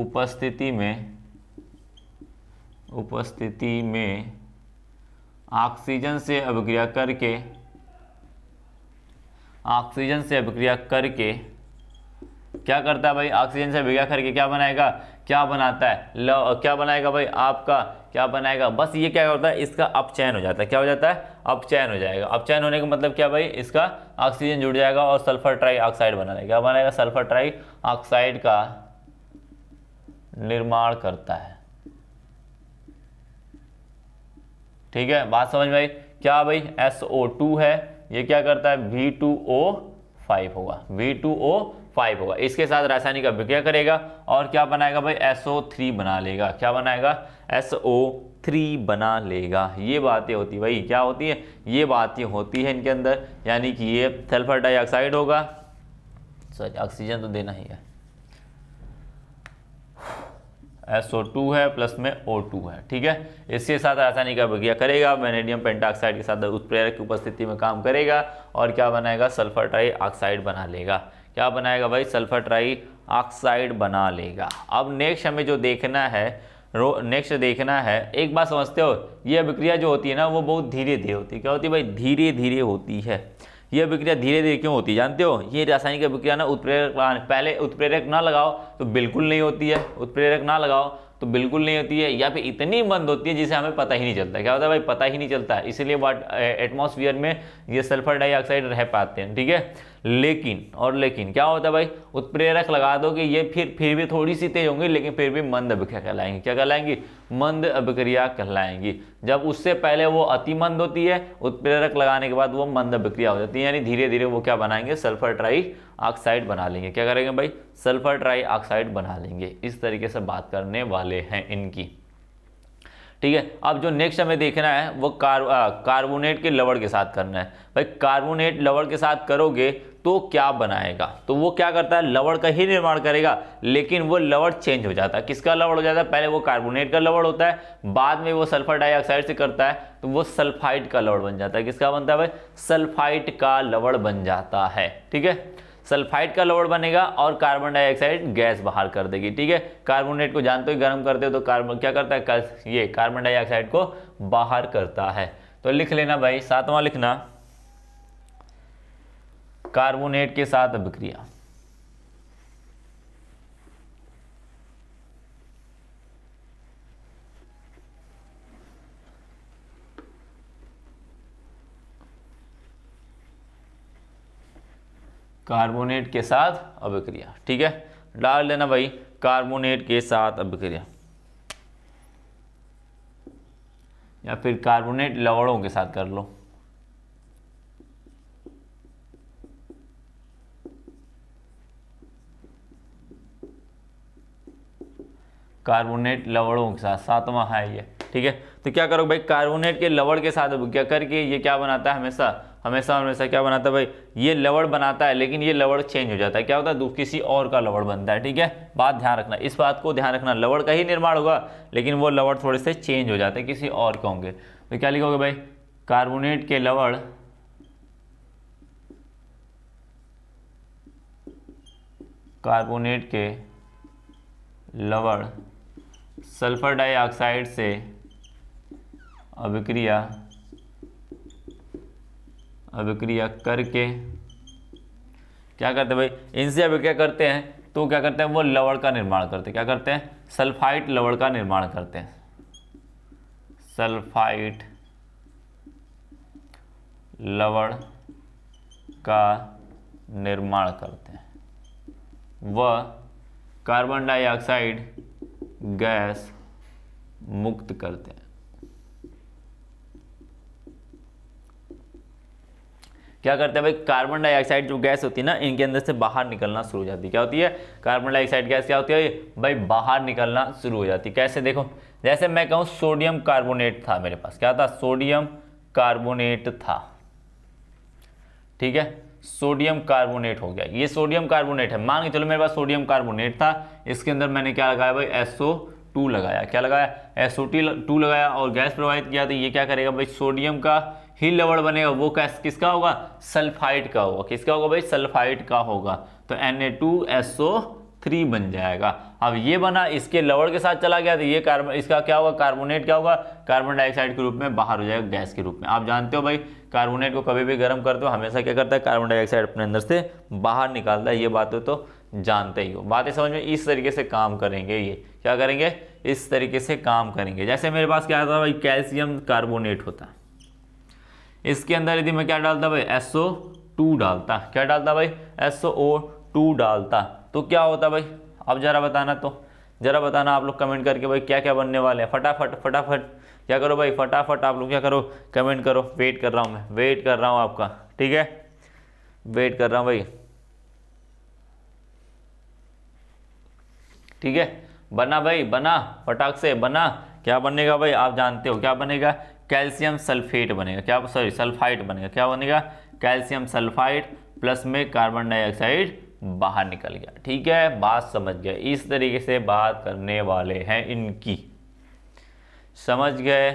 उपस्थिति में उपस्थिति में ऑक्सीजन से अभिक्रिया करके ऑक्सीजन से अभिक्रिया करके क्या करता है भाई ऑक्सीजन से अभिक्रिया करके क्या बनाएगा क्या बनाता है क्या बनाएगा भाई आपका क्या बनाएगा बस ये क्या होता है इसका अपचयन हो जाता है क्या हो जाता है अपचयन हो जाएगा अपचयन होने का मतलब क्या भाई इसका ऑक्सीजन जुड़ जाएगा और सल्फर ट्राई ऑक्साइड बना क्या बनाएगा सल्फर ट्राई ऑक्साइड का निर्माण करता है ठीक है बात समझ में आई क्या भाई SO2 है ये क्या करता है V2O5 होगा V2O फाइव होगा इसके साथ रासायनिक अभिक्रिया करेगा और क्या बनाएगा भाई थ्री बना लेगा क्या बनाएगा थ्री बना लेगा ये बातें होती भाई क्या होती है ये बातें होती है इनके अंदर यानी कि ये सल्फर डाइऑक्साइड होगा सॉरी ऑक्सीजन तो देना ही है SO2 है प्लस में O2 है ठीक है इसके साथ रासायनिक अभिक्रिया करेगा मैनेडियम ऑक्साइड के साथ उत्प्रेरक की उपस्थिति में काम करेगा और क्या बनाएगा सल्फर डाइऑक्साइड बना लेगा क्या बनाएगा भाई सल्फर ट्राई ऑक्साइड बना लेगा अब नेक्स्ट हमें जो देखना है रो नेक्स्ट देखना है एक बात समझते हो ये अभिक्रिया जो होती है ना वो बहुत धीरे धीरे होती है क्या होती है भाई धीरे धीरे होती है ये अभिक्रिया धीरे धीरे क्यों होती है जानते हो ये रासायनिक अभिक्रिया ना उत्प्रेरक पहले उत्प्रेरक ना लगाओ तो बिल्कुल नहीं होती है उत्प्रेरक ना लगाओ तो बिल्कुल नहीं होती है या फिर इतनी मंद होती है जिसे हमें पता ही नहीं चलता क्या होता है भाई पता ही नहीं चलता इसीलिए वाट एटमोसफियर में ये सल्फर डाइऑक्साइड रह पाते हैं ठीक है लेकिन और लेकिन क्या होता है भाई उत्प्रेरक लगा दो कि ये फिर फिर भी थोड़ी सी तेज होंगी लेकिन फिर भी मंद अभिक्रिया कहलाएंगी क्या कहलाएंगी मंद अभिक्रिया कहलाएंगी जब उससे पहले वो अतिमंद होती है उत्प्रेरक लगाने के बाद वो मंद अभिक्रिया हो जाती है यानी धीरे धीरे वो क्या बनाएंगे सल्फर ट्राई ऑक्साइड बना लेंगे क्या करेंगे भाई सल्फर ट्राई ऑक्साइड बना लेंगे इस तरीके से बात करने वाले हैं इनकी ठीक है अब जो नेक्स्ट हमें देखना है वो कार कार्बोनेट के लवड़ के साथ करना है भाई कार्बोनेट लवड़ के साथ करोगे तो क्या बनाएगा तो वो क्या करता है लवड़ का ही निर्माण करेगा लेकिन वो लवड़ चेंज हो जाता है किसका लवड़ हो जाता है पहले वो कार्बोनेट का लवड़ होता है बाद में वो सल्फर डाइऑक्साइड से करता है तो वो सल्फाइड का लवड़ बन जाता है किसका बनता है भाई सल्फाइड का लवड़ बन जाता है ठीक है सल्फाइड का लोड बनेगा और कार्बन डाइऑक्साइड गैस बाहर कर देगी ठीक है कार्बोनेट को जानते हो गर्म करते हो तो कार्बन क्या करता है ये कार्बन डाइऑक्साइड को बाहर करता है तो लिख लेना भाई सातवां लिखना कार्बोनेट के साथ अभिक्रिया कार्बोनेट के साथ अभिक्रिया ठीक है डाल देना भाई कार्बोनेट के साथ अभिक्रिया या फिर कार्बोनेट लवड़ों के साथ कर लो कार्बोनेट लवड़ों के साथ सातवां है ये ठीक है तो क्या करो भाई कार्बोनेट के लवड़ के साथ अभिक्रिया करके ये क्या बनाता है हमेशा हमेशा हमेशा क्या बनाता है भाई ये लवड़ बनाता है लेकिन ये लवड़ चेंज हो जाता है क्या होता है किसी और का लवड़ बनता है ठीक है बात ध्यान रखना इस बात को ध्यान रखना लवड़ का ही निर्माण होगा लेकिन वो लवड़ थोड़े से चेंज हो जाते हैं किसी और के होंगे तो क्या लिखोगे भाई कार्बोनेट के लवड़ कार्बोनेट के लवड़ सल्फर डाइऑक्साइड से अभिक्रिया अभिक्रिया करके क्या करते भाई इनसे अभिक्रिया करते हैं तो क्या करते हैं वो लवण का निर्माण करते हैं क्या करते हैं सल्फाइट लवण का निर्माण करते हैं सल्फाइट लवण का निर्माण करते हैं वह कार्बन डाइऑक्साइड गैस मुक्त करते हैं क्या करते हैं भाई कार्बन डाइऑक्साइड जो गैस होती है ना इनके अंदर से बाहर निकलना शुरू हो जाती है क्या होती है कार्बन डाइऑक्साइड गैस क्या होती है भाई बाहर निकलना शुरू हो जाती है कैसे देखो जैसे मैं कहूँ सोडियम कार्बोनेट था मेरे पास क्या था सोडियम कार्बोनेट था ठीक है सोडियम कार्बोनेट हो गया ये सोडियम कार्बोनेट है मान के चलो मेरे पास सोडियम कार्बोनेट था इसके अंदर मैंने क्या लगाया भाई एसओ टू लगाया क्या लगाया एसओ टू लगाया और गैस प्रोवाइड किया तो ये क्या करेगा भाई सोडियम का ही लवण बनेगा वो कैस किसका होगा सल्फाइड का होगा किसका होगा भाई सल्फाइड का होगा तो Na2SO3 बन जाएगा अब ये बना इसके लवण के साथ चला गया तो ये कार्बन इसका क्या होगा कार्बोनेट क्या होगा कार्बन डाइऑक्साइड के रूप में बाहर हो जाएगा गैस के रूप में आप जानते हो भाई कार्बोनेट को कभी भी गर्म करते हो हमेशा क्या करता है कार्बन डाइऑक्साइड अपने अंदर से बाहर निकालता है ये बात तो जानते ही हो बातें समझ में इस तरीके से काम करेंगे ये क्या करेंगे इस तरीके से काम करेंगे जैसे मेरे पास क्या था भाई कैल्शियम कार्बोनेट होता है इसके अंदर यदि मैं क्या डालता भाई एस ओ टू डालता क्या डालता भाई एस ओ टू डालता तो क्या होता भाई अब ज़रा बताना तो ज़रा बताना आप लोग कमेंट करके भाई क्या क्या बनने वाले हैं फटाफट फटाफट क्या करो भाई फटाफट आप लोग क्या करो कमेंट करो वेट कर रहा हूँ मैं वेट कर रहा हूँ आपका ठीक है वेट कर रहा हूँ भाई ठीक है बना भाई बना फटाक से बना क्या बनेगा भाई आप जानते हो क्या बनेगा कैल्शियम सल्फेट बनेगा क्या सॉरी सल्फाइड बनेगा क्या बनेगा कैल्शियम सल्फाइड प्लस में कार्बन डाइऑक्साइड बाहर निकल गया ठीक है बात समझ गए इस तरीके से बात करने वाले हैं इनकी समझ गए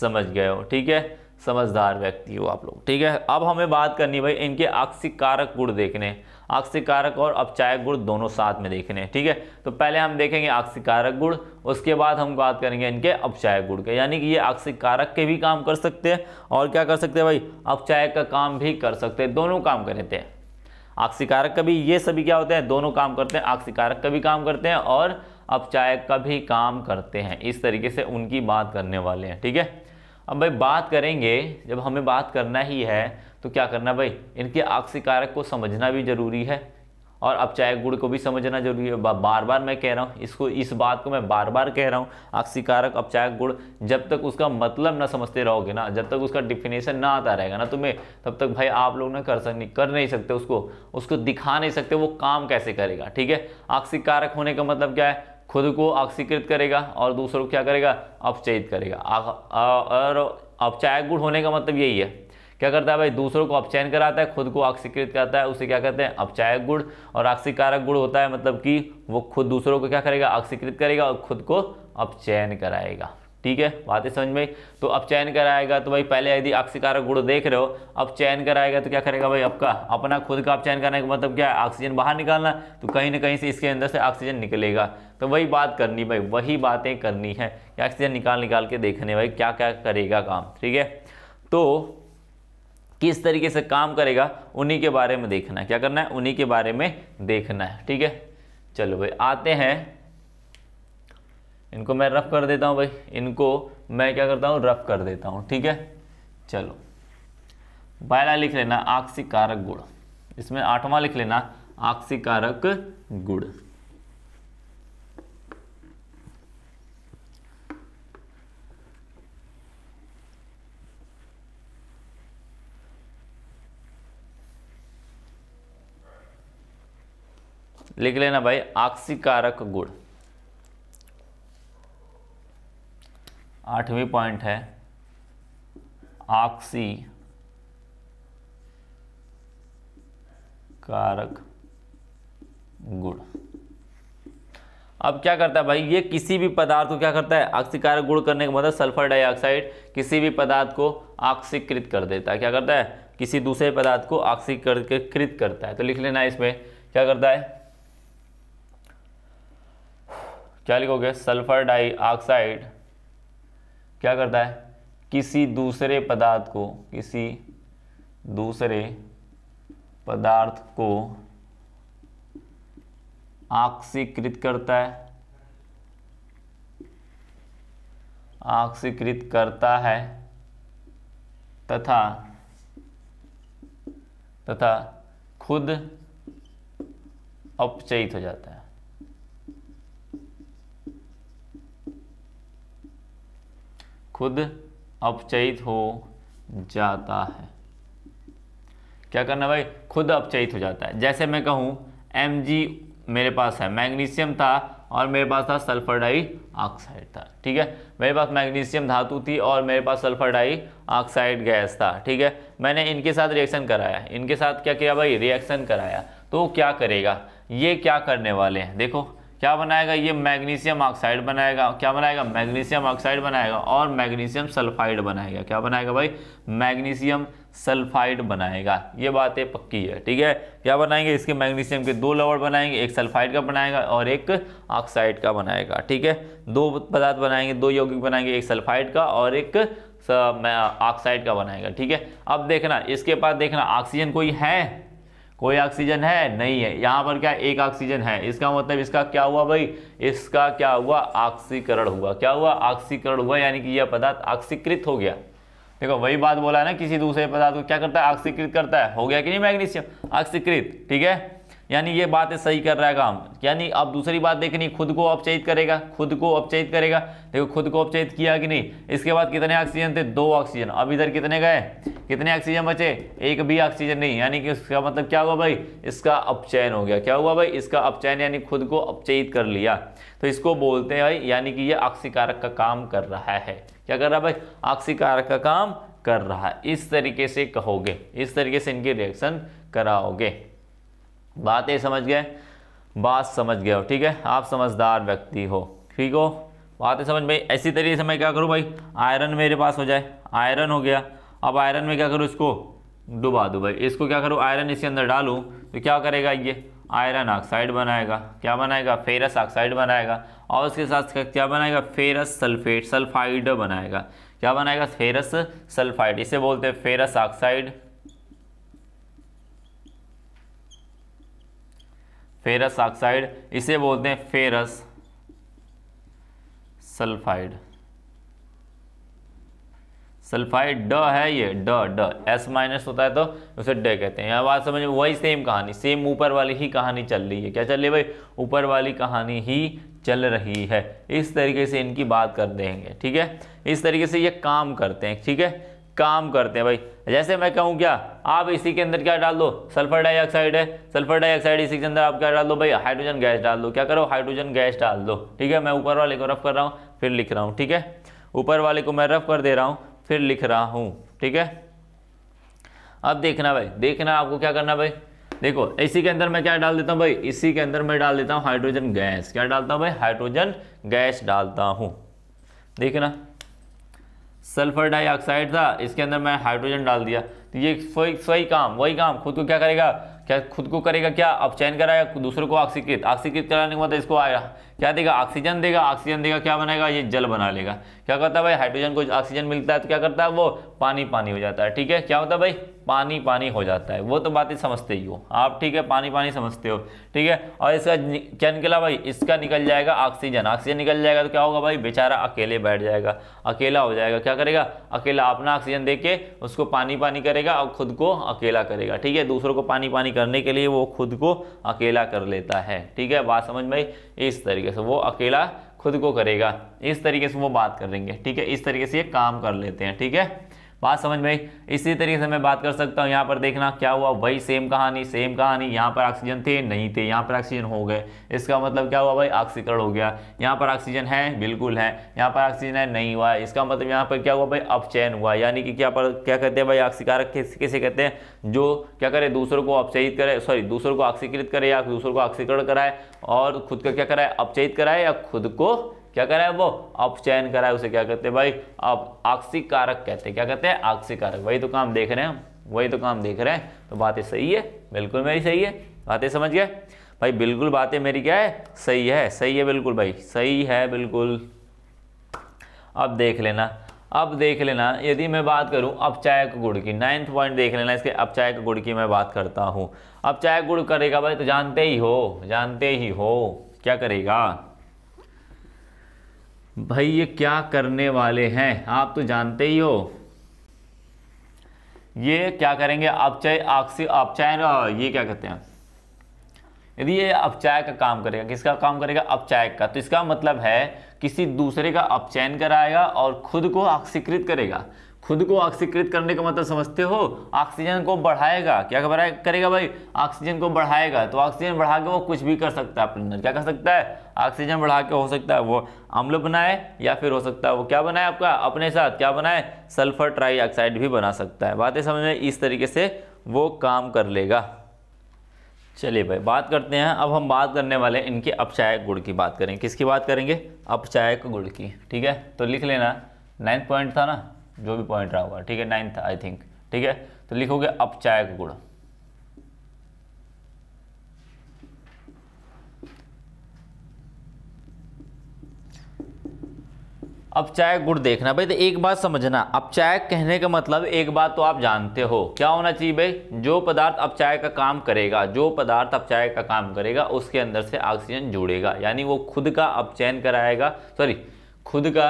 समझ गए हो ठीक है समझदार व्यक्ति हो आप लोग ठीक है अब हमें बात करनी भाई इनके आक्सी कारक गुण देखने आक्सीकारक और अपचायक गुण दोनों साथ में देखने हैं ठीक है तो पहले हम देखेंगे आक्सीकारक गुण उसके बाद हम बात करेंगे इनके अपचायक गुण के यानी कि ये आक्सीकारक के भी काम कर सकते हैं और क्या कर सकते हैं भाई अपचायक का काम भी कर सकते हैं दोनों काम करते हैं आक्सीकारक का भी ये सभी क्या होते हैं दोनों काम करते हैं आक्सीकारक का भी काम करते हैं और अपचायक का भी काम करते हैं इस तरीके से उनकी बात करने वाले हैं ठीक है अब भाई बात करेंगे जब हमें बात करना ही है तो क्या करना भाई इनके आक्सी कारक को समझना भी ज़रूरी है और अब चाहे गुड़ को भी समझना जरूरी है बार बार मैं कह रहा हूँ इसको इस बात को मैं बार बार कह रहा हूँ आक्सीकारक अब चाहे गुड़ जब तक उसका मतलब ना समझते रहोगे ना जब तक उसका डिफिनेशन ना आता रहेगा ना तुम्हें तब तक भाई आप लोग ना कर सक नहीं कर नहीं सकते उसको उसको दिखा नहीं सकते वो काम कैसे करेगा ठीक है आक्सीकारक होने का मतलब क्या है खुद को आक्सीकृत करेगा और दूसरों को क्या करेगा अपचयित करेगा और अपचायक गुण होने का मतलब यही है क्या करता है भाई दूसरों को अपचयन कराता है खुद को आक्सीकृत करता है उसे क्या कहते हैं अपचायक गुण और आक्सीकारक गुण होता है मतलब कि वो खुद दूसरों को क्या करेगा आक्सीकृत करेगा और खुद को अपचयन कराएगा ठीक है बातें समझ में तो अब चयन कराएगा तो भाई पहले यदि आक्सीकारक गुण देख रहे हो अब चयन कराएगा तो क्या करेगा भाई आपका अपना खुद का चयन करने का मतलब क्या है ऑक्सीजन बाहर निकालना तो कहीं ना कहीं से इसके अंदर से ऑक्सीजन निकलेगा तो वही बात करनी भाई वही बातें करनी है ऑक्सीजन निकाल निकाल के देखने भाई क्या क्या करेगा काम ठीक है तो किस तरीके से काम करेगा उन्हीं के बारे में देखना है क्या करना है उन्हीं के बारे में देखना है ठीक है चलो भाई आते हैं इनको मैं रफ़ कर देता हूं भाई इनको मैं क्या करता हूं रफ़ कर देता हूं ठीक है चलो पहला लिख लेना आक्सी कारक गुड़ इसमें आठवां लिख लेना आक्सी कारक गुड़ लिख लेना भाई आक्सीकारक गुड़ आठवीं पॉइंट है आक्सी कारक गुण अब क्या करता है भाई ये किसी भी पदार्थ को क्या करता है आक्सीकारक गुड़ करने का मतलब सल्फर डाइऑक्साइड किसी भी पदार्थ को आक्सीकृत कर देता है क्या करता है किसी दूसरे पदार्थ को आक्सीकृत करता है तो लिख लेना इसमें क्या करता है क्या लिखोगे सल्फर डाइऑक्साइड क्या करता है किसी दूसरे पदार्थ को किसी दूसरे पदार्थ को ऑक्सीकृत करता है ऑक्सीकृत करता है तथा तथा खुद अपचयित हो जाता है खुद अपचयित हो जाता है क्या करना भाई खुद अपचयित हो जाता है जैसे मैं कहूँ एम मेरे पास है मैग्नीशियम था और मेरे पास था सल्फर डाई ऑक्साइड था ठीक है मेरे पास मैग्नीशियम धातु थी और मेरे पास सल्फर डाई ऑक्साइड गैस था ठीक है मैंने इनके साथ रिएक्शन कराया इनके साथ क्या किया भाई रिएक्शन कराया तो क्या करेगा ये क्या करने वाले हैं देखो क्या बनाएगा ये मैग्नीशियम ऑक्साइड बनाएगा क्या बनाएगा मैग्नीशियम ऑक्साइड बनाएगा और मैग्नीशियम सल्फाइड बनाएगा क्या बनाएगा भाई मैग्नीशियम सल्फाइड बनाएगा ये बातें पक्की है ठीक है क्या बनाएंगे इसके मैग्नीशियम के दो लवड़ बनाएंगे एक सल्फाइड का बनाएगा और एक ऑक्साइड का बनाएगा ठीक है दो पदार्थ बनाएंगे दो यौगिक बनाएंगे एक सल्फाइड का और एक ऑक्साइड का बनाएगा ठीक है अब देखना इसके पास देखना ऑक्सीजन कोई है कोई ऑक्सीजन है नहीं है यहाँ पर क्या एक ऑक्सीजन है इसका मतलब इसका क्या हुआ भाई इसका क्या हुआ ऑक्सीकरण हुआ क्या हुआ ऑक्सीकरण हुआ यानी कि यह पदार्थ ऑक्सीकृत हो गया देखो वही बात बोला है ना किसी दूसरे पदार्थ को क्या करता है ऑक्सीकृत करता है हो गया कि नहीं मैग्नीशियम ऑक्सीकृत ठीक है यानी ये बात सही कर रहा है काम यानी अब दूसरी बात देखनी खुद को अपचयित करेगा खुद को अपचयित करेगा देखो खुद को अपचयित किया कि नहीं इसके बाद कितने ऑक्सीजन थे दो ऑक्सीजन अब इधर कितने गए कितने ऑक्सीजन बचे एक भी ऑक्सीजन नहीं यानी कि इसका मतलब क्या हुआ भाई इसका अपचयन हो गया क्या हुआ भाई इसका अपचयन यानी खुद को अपचयित कर लिया तो इसको बोलते हैं भाई यानी कि ये ऑक्सीकारक का काम कर रहा है क्या कर रहा है भाई ऑक्सीकारक का काम कर रहा है इस तरीके से कहोगे इस तरीके से इनकी रिएक्शन कराओगे बातें समझ गए बात समझ गए हो ठीक है आप समझदार व्यक्ति हो ठीक हो बातें समझ भाई ऐसी तरीके से मैं क्या करूँ भाई आयरन मेरे पास हो जाए आयरन हो गया अब आयरन में क्या करूँ इसको डुबा दूँ भाई इसको क्या करूँ आयरन इसके अंदर डालूँ तो क्या करेगा ये आयरन ऑक्साइड बनाएगा क्या बनाएगा फेरस ऑक्साइड बनाएगा और उसके साथ क्या बनाएगा फेरस सल्फेट सल्फाइड बनाएगा क्या बनाएगा फेरस सल्फाइड इसे बोलते हैं फेरस ऑक्साइड फेरस ऑक्साइड इसे बोलते हैं फेरस सल्फाइड सल्फाइड ड है ये ड ड एस माइनस होता है तो उसे ड कहते हैं यहाँ बात समझ में वही सेम कहानी सेम ऊपर वाली ही कहानी चल रही है क्या चल रही है भाई ऊपर वाली कहानी ही चल रही है इस तरीके से इनकी बात कर देंगे ठीक है इस तरीके से ये काम करते हैं ठीक है काम करते हैं भाई जैसे मैं कहूँ क्या आप इसी के अंदर क्या डाल दो सल्फर डाइऑक्साइड है सल्फर डाइऑक्साइड इसी के अंदर आप क्या डाल दो भाई हाइड्रोजन गैस डाल दो क्या करो हाइड्रोजन गैस डाल दो ठीक है मैं ऊपर वाले को रफ कर रहा हूँ फिर लिख रहा हूँ ठीक है ऊपर वाले को मैं रफ कर दे रहा हूँ फिर लिख रहा हूँ ठीक है अब देखना भाई देखना आपको क्या करना भाई देखो इसी के अंदर मैं क्या डाल देता हूँ भाई इसी के अंदर मैं डाल देता हूँ हाइड्रोजन गैस क्या डालता हूँ भाई हाइड्रोजन गैस डालता हूँ देखना सल्फर डाइऑक्साइड था इसके अंदर मैं हाइड्रोजन डाल दिया तो ये सही काम वही काम खुद को क्या करेगा क्या खुद को करेगा क्या अब चैन कराया दूसरे को ऑक्सीकृत ऑक्सीकृत कराने के मतलब इसको आया क्या देगा ऑक्सीजन देगा ऑक्सीजन देगा क्या बनाएगा ये जल बना लेगा क्या करता है भाई हाइड्रोजन को ऑक्सीजन मिलता है तो क्या करता है वो पानी पानी हो जाता है ठीक है क्या होता है भाई पानी पानी हो जाता है वो तो बात ही समझते ही हो आप ठीक है पानी पानी समझते हो ठीक है और इसका क्या निकला भाई इसका निकल जाएगा ऑक्सीजन ऑक्सीजन निकल जाएगा तो क्या होगा भाई बेचारा अकेले बैठ जाएगा अकेला हो जाएगा क्या करेगा अकेला अपना ऑक्सीजन दे के उसको पानी पानी करेगा और खुद को अकेला करेगा ठीक है दूसरों को पानी पानी करने के लिए वो खुद को अकेला कर लेता है ठीक है बात समझ में इस तरीके से वो अकेला खुद को करेगा इस तरीके से वो बात करेंगे ठीक है इस तरीके से ये काम कर लेते हैं ठीक है बात समझ में इसी तरीके से मैं बात कर सकता हूँ यहाँ पर देखना क्या हुआ वही सेम कहानी सेम कहानी यहाँ पर ऑक्सीजन थे नहीं थे यहाँ पर ऑक्सीजन हो गए इसका मतलब क्या हुआ भाई ऑक्सीकरण हो गया यहाँ पर ऑक्सीजन है बिल्कुल है यहाँ पर ऑक्सीजन है नहीं हुआ इसका मतलब यहाँ पर क्या हुआ भाई अपचयन हुआ यानी कि क्या पर क्या कहते हैं भाई ऑक्सीकारक किसे कहते हैं जो क्या करे दूसरों को अपचयित करे सॉरी दूसरों को ऑक्सीकृत करे या दूसरों को ऑक्सीकरण कराए और खुद का क्या कराए अपचयित कराए या खुद को क्या करा है वो अपचयन करा है उसे क्या कहते हैं भाई अब आक्सी कारक कहते हैं क्या कहते हैं आक्सी कारक वही तो काम देख रहे हैं हम वही तो काम देख रहे हैं तो बातें सही है बिल्कुल मेरी सही है बातें समझ गए भाई बिल्कुल बातें मेरी क्या है सही है सही है बिल्कुल भाई सही है बिल्कुल अब देख लेना अब देख लेना यदि मैं बात करूं अपचायक गुड़ की नाइन्थ पॉइंट देख लेना इसके अपचायक गुड़ की मैं बात करता हूं अपचायक गुड़ करेगा भाई तो जानते ही हो जानते ही हो क्या करेगा भाई ये क्या करने वाले हैं आप तो जानते ही हो ये क्या करेंगे अपचय आप अपचय ये क्या कहते हैं यदि ये अपचायक का काम करेगा किसका काम करेगा अपचाय का तो इसका मतलब है किसी दूसरे का अपचयन कराएगा और खुद को आक्षीकृत करेगा खुद को ऑक्सीकृत करने का मतलब समझते हो ऑक्सीजन को बढ़ाएगा क्या करेगा भाई ऑक्सीजन को बढ़ाएगा तो ऑक्सीजन बढ़ा के वो कुछ भी कर सकता है अपने अंदर क्या कर सकता है ऑक्सीजन बढ़ा के हो सकता है वो अम्ल बनाए या फिर हो सकता है वो क्या बनाए आपका अपने साथ क्या बनाए सल्फर ट्राईऑक्साइड भी बना सकता है बातें समझ में इस तरीके से वो काम कर लेगा चलिए भाई बात करते हैं अब हम बात करने वाले हैं इनके अपचायक गुड़ की बात करें किसकी बात करेंगे अपचायक गुड़ की ठीक है तो लिख लेना नाइन्थ पॉइंट था ना जो भी पॉइंट रहा होगा ठीक है नाइन्थ आई थिंक ठीक है तो लिखोगे अपचायक गुण अपचायक गुण देखना भाई तो एक बात समझना अपचायक कहने का मतलब एक बात तो आप जानते हो क्या होना चाहिए भाई जो पदार्थ अपचाय का काम करेगा जो पदार्थ अपचाय का काम करेगा उसके अंदर से ऑक्सीजन जुड़ेगा यानी वो खुद का अपचयन कराएगा सॉरी खुद का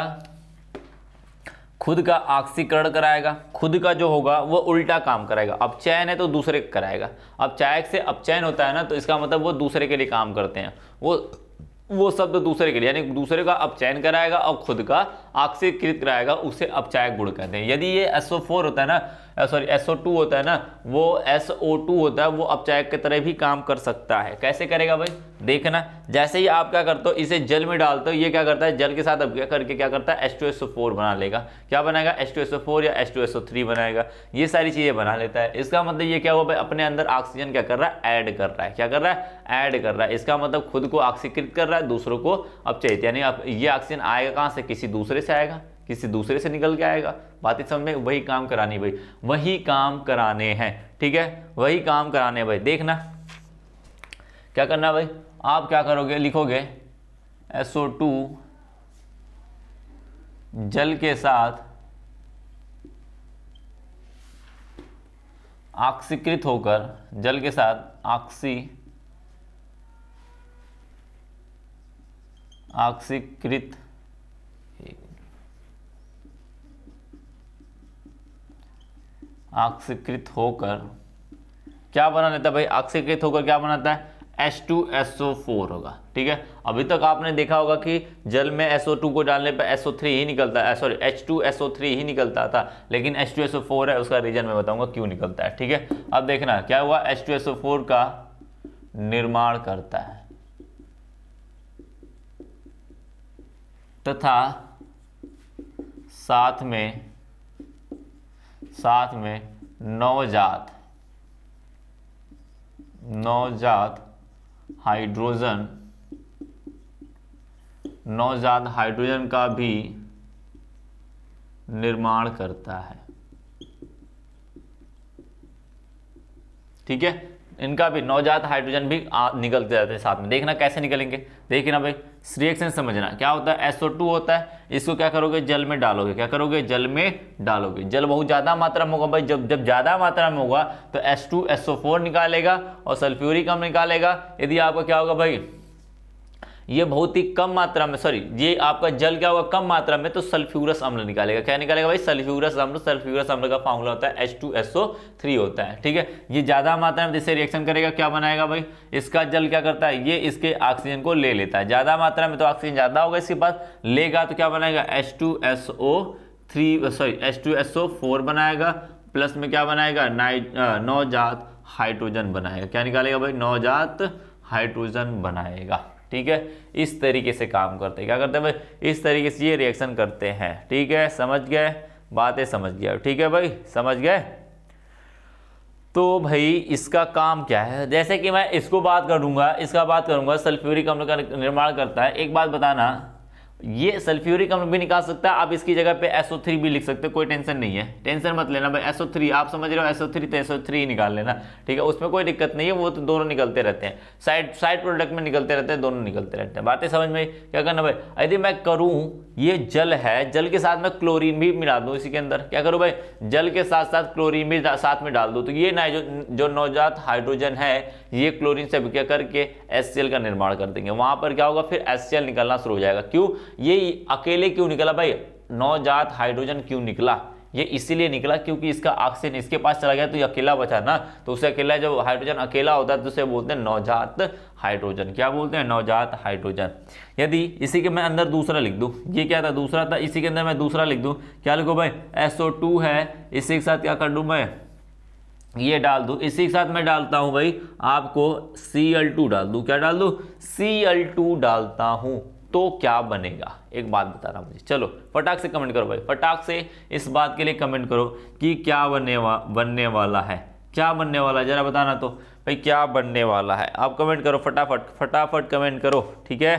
खुद का ऑक्सीकरण कराएगा खुद का जो होगा वो उल्टा काम कराएगा अब चयन है तो दूसरे कराएगा अब चायक से चयन होता है ना तो इसका मतलब वो दूसरे के लिए काम करते हैं वो वो शब्द दूसरे के लिए यानी दूसरे का अपचयन कराएगा और खुद का ऑक्सीकृत कराएगा उसे अपचायक गुण कहते हैं यदि ये एसओ फोर होता है ना सॉरी एस होता है ना वो एस होता है वो अपचायक की तरह भी काम कर सकता है कैसे करेगा भाई देखना जैसे ही आप क्या करते हो इसे जल में डालते हो ये क्या करता है जल के साथ अब क्या करके क्या करता है एस बना लेगा क्या बनाएगा एस या एस बनाएगा ये सारी चीज़ें बना लेता है इसका मतलब ये क्या हुआ भाई अपने अंदर ऑक्सीजन क्या कर रहा है ऐड कर रहा है क्या कर रहा है ऐड कर रहा है इसका मतलब खुद को ऑक्सीकृत कर रहा है दूसरों को अपचयित यानी ये ऑक्सीजन आएगा कहाँ से किसी दूसरे से आएगा किसी दूसरे से निकल के आएगा बात इस समझ में वही काम करानी भाई वही काम कराने हैं ठीक है वही काम कराने भाई देखना क्या करना भाई आप क्या करोगे लिखोगे SO2 जल के साथ आक्सीकृत होकर जल के साथ आक्सी आक्सीकृत आक्सीकृत होकर क्या बना लेता है भाई आक्सीकृत होकर क्या बनाता है टू फोर होगा ठीक है अभी तक आपने देखा होगा कि जल में टू को डालने पर थ्री ही निकलता है सॉरी थ्री ही निकलता था लेकिन टू फोर है उसका रीजन मैं बताऊंगा क्यों निकलता है ठीक है अब देखना क्या हुआ एस टू फोर का निर्माण करता है तथा साथ में साथ में नवजात नवजात हाइड्रोजन नवजात हाइड्रोजन का भी निर्माण करता है ठीक है इनका भी नवजात हाइड्रोजन भी निकलते जाते हैं साथ में देखना कैसे निकलेंगे देखिए ना भाई रिएक्शन समझना क्या होता है SO2 होता है इसको क्या करोगे जल में डालोगे क्या करोगे जल में डालोगे जल बहुत ज़्यादा मात्रा में होगा भाई जब जब ज़्यादा मात्रा में होगा तो एस टू निकालेगा और सल्फ्यूरिक कम निकालेगा यदि आपका क्या होगा भाई ये बहुत ही कम मात्रा में सॉरी ये आपका जल क्या होगा कम मात्रा में तो सल्फ्यूरस अम्ल निकालेगा क्या निकालेगा भाई सल्फ्यूरस अम्ल सल्फ्यूरस अम्ल का फार्मूला होता है H two S O three होता है ठीक है ये ज़्यादा मात्रा में जिससे रिएक्शन करेगा क्या बनाएगा भाई इसका जल क्या करता है ये इसके ऑक्सीजन को ले लेता है ज़्यादा मात्रा में तो ऑक्सीजन ज़्यादा होगा इसके पास लेगा तो क्या बनाएगा H two S O three sorry H two S O four बनाएगा प्लस में क्या बनाएगा नाइट नौजात हाइड्रोजन बनाएगा क्या निकालेगा भाई नौजात हाइड्रोजन बनाएगा ठीक है इस तरीके से काम करते हैं क्या करते हैं भाई इस तरीके से ये रिएक्शन करते हैं ठीक है समझ गए बातें समझ गया ठीक है भाई समझ गए तो भाई इसका काम क्या है जैसे कि मैं इसको बात करूंगा इसका बात करूंगा सल्फ्यूरिक अम्ल का निर्माण करता है एक बात बताना ये सल्फ्यूरिक अम्ल भी निकाल सकता है आप इसकी जगह पे SO3 भी लिख सकते हो कोई टेंशन नहीं है टेंशन मत लेना भाई SO3 आप समझ रहे हो SO3 तो SO3 ही निकाल लेना ठीक है उसमें कोई दिक्कत नहीं है वो तो दोनों निकलते रहते हैं साइड साइड प्रोडक्ट में निकलते रहते हैं दोनों निकलते रहते हैं बातें समझ में क्या करना भाई यदि मैं करूँ ये जल है जल के साथ मैं क्लोरीन भी मिला दूँ इसी के अंदर क्या करूँ भाई जल के साथ साथ क्लोरीन भी साथ में डाल दूँ तो ये नाइजो जो नवजात हाइड्रोजन है ये क्लोरीन से अभिक्रिया करके एस का निर्माण कर देंगे वहाँ पर क्या होगा फिर एस निकलना शुरू हो जाएगा क्यों ये अकेले क्यों निकला भाई नवजात हाइड्रोजन क्यों निकला ये इसीलिए निकला क्योंकि इसका ऑक्सीजन इसके पास चला गया तो ये अकेला बचा ना तो उसे अकेला जब हाइड्रोजन अकेला होता है तो उसे बोलते हैं नवजात हाइड्रोजन क्या बोलते हैं नवजात हाइड्रोजन यदि इसी के मैं अंदर दूसरा लिख दूँ ये क्या था दूसरा था इसी के अंदर मैं दूसरा लिख दूँ क्या लिखो भाई एस है इसी के साथ क्या कर दूँ मैं ये डाल दूँ इसी के साथ मैं डालता हूँ भाई आपको सी एल टू डाल दूँ क्या डाल दूँ सी एल टू डालता हूँ तो क्या बनेगा एक बात बता रहा मुझे चलो फटाक से कमेंट करो भाई फटाक से इस बात के लिए कमेंट करो कि क्या बनने वा बनने वाला है क्या बनने वाला है जरा बताना तो भाई क्या बनने वाला है आप कमेंट करो फटाफट फटाफट कमेंट करो ठीक है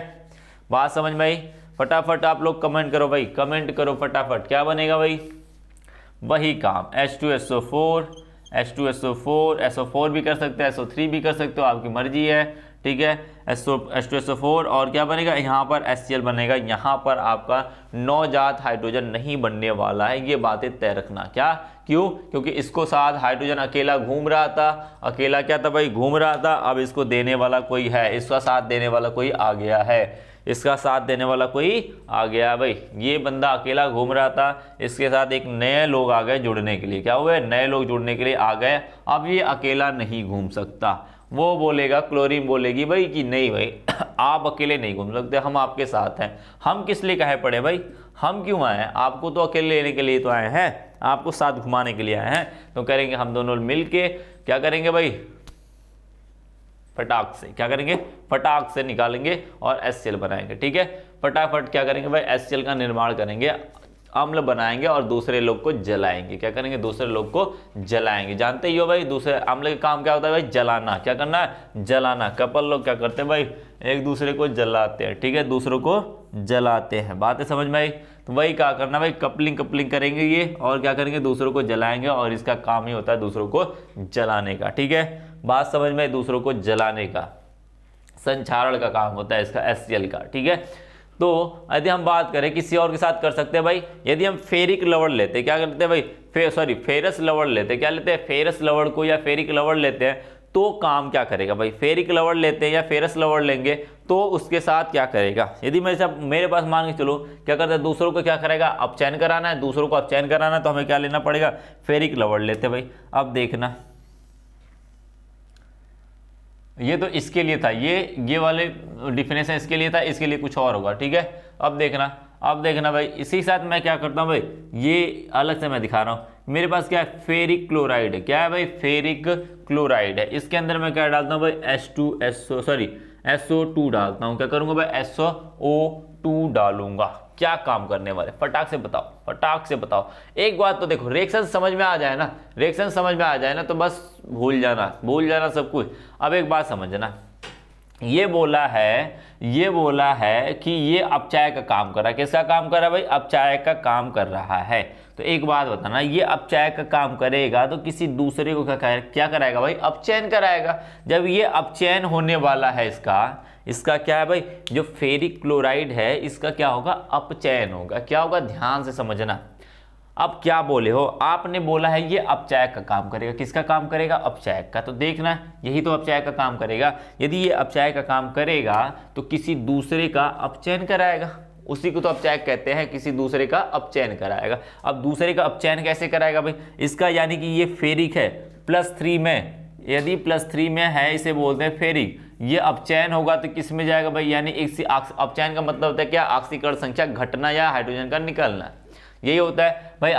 बात समझ में आई फटाफट आप लोग कमेंट करो भाई कमेंट करो फटाफट क्या बनेगा भाई वही काम H two S O four S two S O four S O four भी कर सकते हो एस ओ थ्री भी कर सकते हो आपकी मर्जी है ठीक है S S two S O four और क्या बनेगा यहाँ पर एस सी एल बनेगा यहाँ पर आपका नौजात हाइड्रोजन नहीं बनने वाला है ये बातें तय रखना क्या क्यों क्योंकि इसको साथ हाइड्रोजन अकेला घूम रहा था अकेला क्या था भाई घूम रहा था अब इसको देने वाला कोई है इसका साथ देने वाला कोई आ गया है इसका साथ देने वाला कोई आ गया भाई ये बंदा अकेला घूम रहा था इसके साथ एक नए लोग आ गए जुड़ने के लिए क्या हुआ नए लोग जुड़ने के लिए आ गए अब ये अकेला नहीं घूम सकता वो बोलेगा क्लोरीन बोलेगी भाई कि नहीं भाई आप अकेले नहीं घूम सकते हम आपके साथ हैं हम किस लिए कहे पड़े भाई हम क्यों आए हैं आपको तो अकेले लेने के लिए तो आए हैं आपको साथ घुमाने के लिए आए हैं तो करेंगे हम दोनों मिल के क्या करेंगे भाई फटाक से क्या करेंगे फटाक से निकालेंगे और एस बनाएंगे ठीक है फटाफट क्या करेंगे भाई एस का निर्माण करेंगे अम्ल बनाएंगे और दूसरे लोग को जलाएंगे क्या करेंगे दूसरे लोग को जलाएंगे जानते ही हो भाई दूसरे अम्ल का काम क्या होता है भाई जलाना क्या करना है जलाना कपल लोग क्या करते हैं भाई एक दूसरे को जलाते हैं ठीक है दूसरों को जलाते हैं बातें समझ में आई तो वही क्या करना भाई कपलिंग कपलिंग करेंगे ये और क्या करेंगे दूसरों को जलाएंगे और इसका काम ही होता है दूसरों को जलाने का ठीक है बात समझ में दूसरों को जलाने का संचारण का काम होता है इसका एस का ठीक है तो यदि हम बात करें किसी और के साथ कर सकते हैं भाई यदि हम फेरिक लवड़ लेते हैं क्या करते हैं भाई फे सॉरी फेरस लवड़ लेते हैं क्या लेते हैं फेरस लवड़ को या फेरिक लवड़ लेते हैं तो काम क्या करेगा भाई फेरिक लवड़ लेते हैं या फेरस लवड़ लेंगे तो उसके साथ क्या करेगा यदि मेरे साथ मेरे पास मान के चलो क्या करते हैं दूसरों को क्या करेगा अब कराना है दूसरों को अब कराना है तो हमें क्या लेना पड़ेगा फेरिक लवड़ लेते भाई अब देखना ये तो इसके लिए था ये ये वाले डिफिनेशन इसके लिए था इसके लिए कुछ और होगा ठीक है अब देखना अब देखना भाई इसी साथ मैं क्या करता हूँ भाई ये अलग से मैं दिखा रहा हूँ मेरे पास क्या है फेरिक क्लोराइड है क्या है भाई फेरिक क्लोराइड है इसके अंदर मैं क्या डालता हूँ भाई S two S O sorry S O two डालता हूँ क्या करूँगा भाई एस ओ टू डालूंगा क्या काम करने वाले फटाक से बताओ और टाक से बताओ एक बात तो देखो रिएक्शन समझ में आ जाए ना रिएक्शन समझ में आ जाए ना तो बस भूल जाना भूल जाना सब कुछ अब एक बात समझना ये बोला है ये बोला है कि ये अपचाय का काम कर रहा है किसका काम कर रहा है भाई अपचाय का काम कर रहा है तो एक बात बताना ये अपचाय का काम करेगा तो किसी दूसरे को क्या क्या कराएगा भाई अपचयन कराएगा जब ये अपचयन होने वाला है इसका इसका क्या है भाई जो फेरिक क्लोराइड है इसका क्या होगा अपचयन होगा क्या होगा ध्यान से समझना अब क्या बोले हो आपने बोला है ये अपचायक का काम करेगा किसका काम करेगा अपचायक का तो देखना यही तो अपचायक का काम करेगा यदि ये अपचायक का काम करेगा तो किसी दूसरे का अपचयन कराएगा उसी को तो अपचायक कहते हैं किसी दूसरे का अपचयन कराएगा अब दूसरे का अपचयन कैसे कराएगा भाई इसका यानी कि ये फेरिक है प्लस थ्री में यदि प्लस थ्री में है इसे बोलते हैं फेरिक ये अपचयन होगा तो किस में जाएगा भाई यानी एक अपचयन का मतलब होता है क्या आक्सीकरण संख्या घटना या हाइड्रोजन का निकलना यही होता है भाई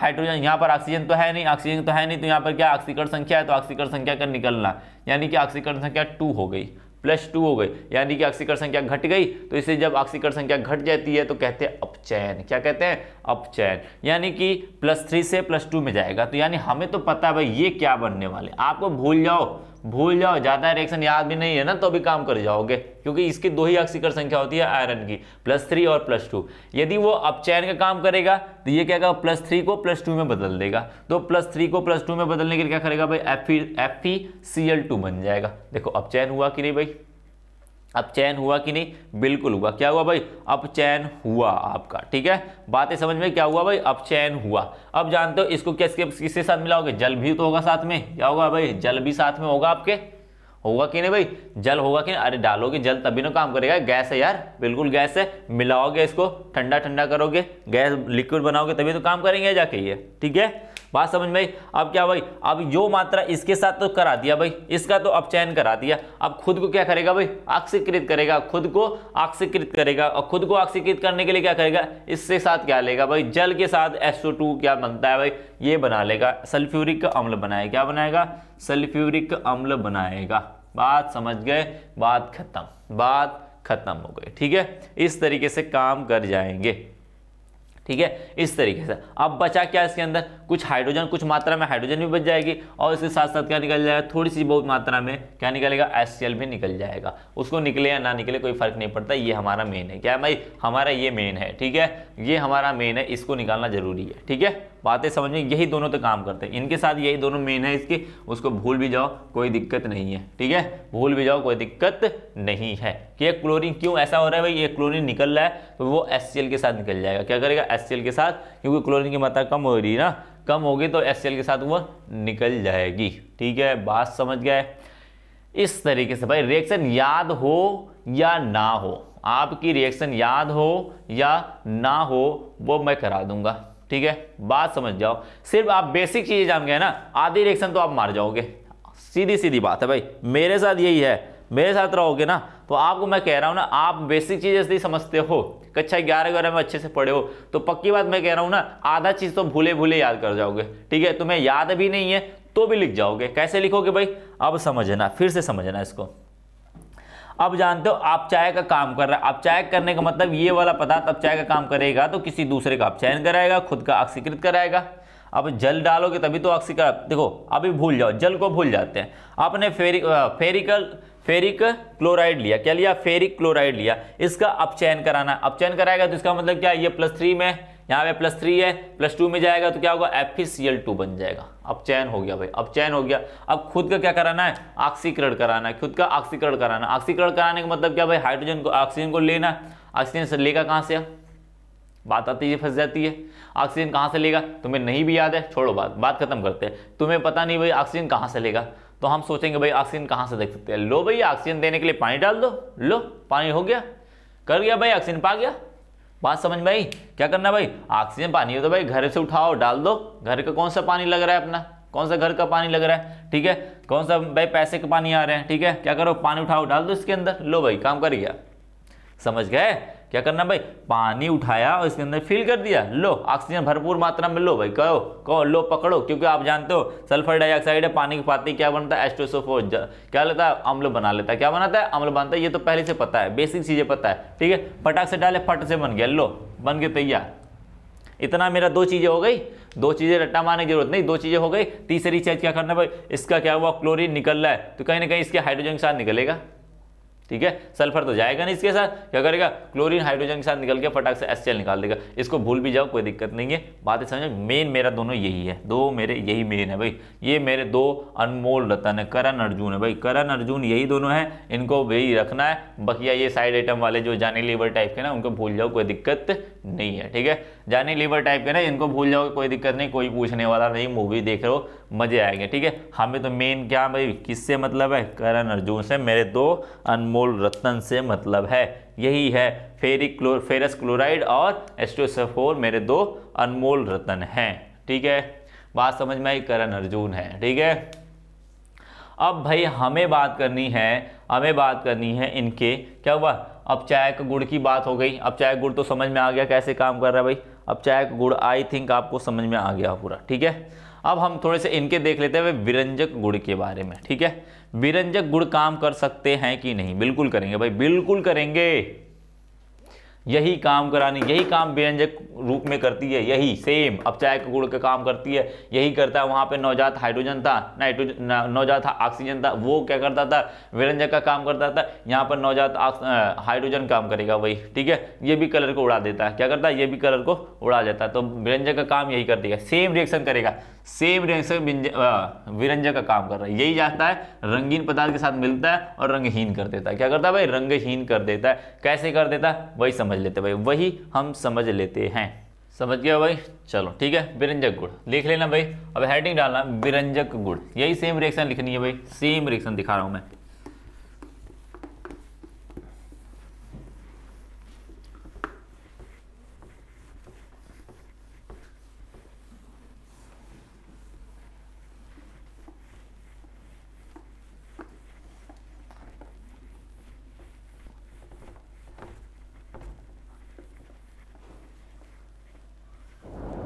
हाइड्रोजन यहाँ पर ऑक्सीजन तो है नहीं ऑक्सीजन तो है नहीं तो यहाँ पर क्या ऑक्सीकरण संख्या है तो ऑक्सीकरण संख्या का निकलना यानी कि ऑक्सीकरण संख्या टू हो गई प्लस टू हो गई यानी कि ऑक्सीकरण संख्या घट गई तो इसे जब ऑक्सीकरण संख्या घट जाती है तो कहते हैं अपचयन क्या कहते हैं अपचयन यानी कि प्लस थ्री से प्लस टू में जाएगा तो यानी हमें तो पता है भाई ये क्या बनने वाले आपको भूल जाओ भूल जाओ ज़्यादा रिएक्शन याद भी नहीं है ना तो भी काम कर जाओगे क्योंकि इसकी दो ही अक्सिकर संख्या होती है आयरन की प्लस थ्री और प्लस टू यदि वो अपचयन का काम करेगा तो ये क्या करेगा प्लस थ्री को प्लस टू में बदल देगा तो प्लस थ्री को प्लस टू में बदलने के लिए क्या करेगा भाई F F C L two बन जाएगा देखो अपचयन हुआ कि नहीं भाई अब चयन हुआ कि नहीं बिल्कुल हुआ क्या हुआ भाई अब चयन हुआ आपका ठीक है बातें समझ में क्या हुआ भाई अब चयन हुआ अब जानते हो इसको किस किसके साथ मिलाओगे जल भी तो होगा साथ में क्या होगा भाई जल भी साथ में होगा आपके होगा कि नहीं भाई जल होगा कि नहीं अरे डालोगे जल तभी ना काम करेगा गैस है यार बिल्कुल गैस है मिलाओगे इसको ठंडा ठंडा करोगे गैस लिक्विड बनाओगे तभी तो काम करेंगे जाके ये ठीक है बात समझ में अब क्या भाई अब यो मात्रा इसके साथ तो करा दिया भाई इसका तो अब चयन करा दिया अब खुद को क्या करेगा भाई आक्षीकृत करेगा खुद को आक्सीकृत करेगा और खुद को आक्सीकृत करने के लिए क्या करेगा इसके साथ क्या लेगा भाई जल के साथ एस क्या बनता है भाई ये बना लेगा सल्फ्यूरिक अम्ल बनाएगा क्या बनाएगा सल्फ्यूरिक अम्ल बनाएगा बात समझ गए बात खत्म बात खत्म हो गई ठीक है इस तरीके से काम कर जाएंगे ठीक है इस तरीके से अब बचा क्या इसके अंदर कुछ हाइड्रोजन कुछ मात्रा में हाइड्रोजन भी बच जाएगी और इसके साथ साथ क्या निकल जाएगा थोड़ी सी बहुत मात्रा में क्या निकलेगा एस भी निकल जाएगा उसको निकले या ना निकले कोई फर्क नहीं पड़ता ये हमारा मेन है क्या भाई हमारा ये मेन है ठीक है ये हमारा मेन है इसको निकालना जरूरी है ठीक है बातें समझ में यही दोनों तो काम करते हैं इनके साथ यही दोनों मेन है इसके उसको भूल भी जाओ कोई दिक्कत नहीं है ठीक है भूल भी जाओ कोई दिक्कत नहीं है कि क्लोरीन क्यों ऐसा हो रहा है भाई ये क्लोरीन निकल रहा है तो वो एस के साथ निकल जाएगा क्या करेगा एस के साथ क्योंकि क्लोरिन की मात्रा कम हो रही है ना कम होगी तो एस के साथ वो निकल जाएगी ठीक है बात समझ गए इस तरीके से भाई रिएक्शन याद हो या ना हो आपकी रिएक्शन याद हो या ना हो वो मैं करा दूंगा ठीक है बात समझ जाओ सिर्फ आप बेसिक चीज़ें जान गए ना आधी रिएक्शन तो आप मार जाओगे सीधी सीधी बात है भाई मेरे साथ यही है मेरे साथ रहोगे ना तो आपको मैं कह रहा हूँ ना आप बेसिक चीज़ें यदि समझते हो कक्षा अच्छा, ग्यारह ग्यारह में अच्छे से पढ़े हो तो पक्की बात मैं कह रहा हूँ ना आधा चीज़ तो भूले भूले याद कर जाओगे ठीक है तुम्हें याद भी नहीं है तो भी लिख जाओगे कैसे लिखोगे भाई अब समझना फिर से समझना इसको अब जानते हो आप चाय का काम कर रहा है आप चाय करने का मतलब ये वाला पदार्थ अब चाय का काम करेगा तो किसी दूसरे का अपचयन कराएगा खुद का ऑक्सीकृत कराएगा अब जल डालोगे तभी तो ऑक्सीकृत देखो अभी भूल जाओ जल को भूल जाते हैं आपने फेरी फेरिकल फेरिक क्लोराइड लिया क्या लिया फेरिक क्लोराइड लिया इसका अपचयन कराना अपचयन कराएगा तो इसका मतलब क्या ये प्लस थ्री में यहाँ पे प्लस थ्री है प्लस टू में जाएगा तो क्या होगा एफ टू बन जाएगा अब चैन हो गया भाई अब चैन हो गया अब खुद का क्या कराना है ऑक्सीकरण कराना है खुद का ऑक्सीकरण कराना ऑक्सीकरण कराने का मतलब क्या भाई हाइड्रोजन को ऑक्सीजन को लेना ऑक्सीजन से लेगा कहाँ से बात आती है फंस जाती है ऑक्सीजन कहाँ से लेगा तुम्हें नहीं भी याद है छोड़ो बात बात खत्म करते हैं तुम्हें पता नहीं भाई ऑक्सीजन कहाँ से लेगा तो हम सोचेंगे भाई ऑक्सीजन कहाँ से देख सकते हैं लो भाई ऑक्सीजन देने के लिए पानी डाल दो लो पानी हो गया कर गया भाई ऑक्सीजन पा गया बात समझ में आई क्या करना भाई ऑक्सीजन पानी है तो भाई घर से उठाओ डाल दो घर का कौन सा पानी लग रहा है अपना कौन सा घर का पानी लग रहा है ठीक है कौन सा भाई पैसे का पानी आ रहे हैं ठीक है क्या करो पानी उठाओ डाल दो इसके अंदर लो भाई काम कर गया समझ गए क्या करना भाई पानी उठाया और इसके अंदर फिल कर दिया लो ऑक्सीजन भरपूर मात्रा में लो भाई कहो कहो लो पकड़ो क्योंकि आप जानते हो सल्फर डाइऑक्साइड है पानी की पाती क्या बनता है एस्ट्रोसोफो क्या लेता है अम्ल बना लेता है क्या बनाता है अम्ल बनता है ये तो पहले से पता है बेसिक चीज़ें पता है ठीक है फटाक से डाले फट से बन गया लो बन के तैयार इतना मेरा दो चीज़ें हो गई दो चीज़ें रट्टा मारने की जरूरत नहीं दो चीज़ें हो गई तीसरी चीज़ क्या करना भाई इसका क्या हुआ क्लोरीन निकल रहा है तो कहीं ना कहीं इसके हाइड्रोजन के साथ निकलेगा ठीक है सल्फर तो जाएगा नहीं इसके साथ क्या करेगा क्लोरीन हाइड्रोजन के साथ निकल के फटाक से एस निकाल देगा इसको भूल भी जाओ कोई दिक्कत नहीं है बातें समझ मेन मेरा दोनों यही है दो मेरे यही मेन है भाई ये मेरे दो अनमोल रतन है करण अर्जुन है भाई करण अर्जुन यही दोनों है इनको वही रखना है बकिया ये साइड आइटम वाले जो जाने लीवर टाइप के ना उनको भूल जाओ कोई दिक्कत नहीं है ठीक है जाने लीवर टाइप के ना इनको भूल जाओ कोई दिक्कत नहीं कोई पूछने वाला नहीं मूवी देख रहे हो मज़े आएंगे ठीक है हमें तो मेन क्या भाई किससे मतलब है करण अर्जुन से मेरे दो अनमोल रत्न से मतलब है यही है फेरिक क्लो फेरस क्लोराइड और एस्ट्रोसेफोर मेरे दो अनमोल रत्न हैं ठीक है बात समझ में आई करण अर्जुन है ठीक है अब भाई हमें बात करनी है हमें बात करनी है इनके क्या हुआ अब चाय का गुड़ की बात हो गई अब चाय गुड़ तो समझ में आ गया कैसे काम कर रहा है भाई अब चाय का गुड़ आई थिंक आपको समझ में आ गया पूरा ठीक है अब हम थोड़े से इनके देख लेते हैं विरंजक गुड़ के बारे में ठीक है विरंजक गुड़ काम कर सकते हैं कि नहीं बिल्कुल करेंगे भाई बिल्कुल करेंगे यही काम कराने यही काम व्यंजक रूप में करती है यही सेम अब चाय के गुड़ का काम करती है यही करता है वहाँ पे नवजात हाइड्रोजन था नाइट्रोजन नवजात ऑक्सीजन था वो क्या करता था व्यंजक का काम करता था यहाँ पर नवजात हाइड्रोजन काम करेगा वही ठीक है ये भी कलर को उड़ा देता है क्या करता है ये भी कलर को उड़ा देता है तो व्यंजक का काम यही कर देगा सेम रिएक्शन करेगा सेम रिएक्शन विरंजक का काम कर रहा है यही जाता है रंगीन पदार्थ के साथ मिलता है और रंगहीन कर देता है क्या करता है भाई रंगहीन कर देता है कैसे कर देता है वही समझ लेते भाई वही हम समझ लेते हैं समझ गया भाई चलो ठीक है विरंजक गुड़ लिख लेना भाई अब हेडिंग डालना विरंजक गुड़ यही सेम रिएक्शन लिखनी है भाई सेम रिएक्शन दिखा रहा हूँ मैं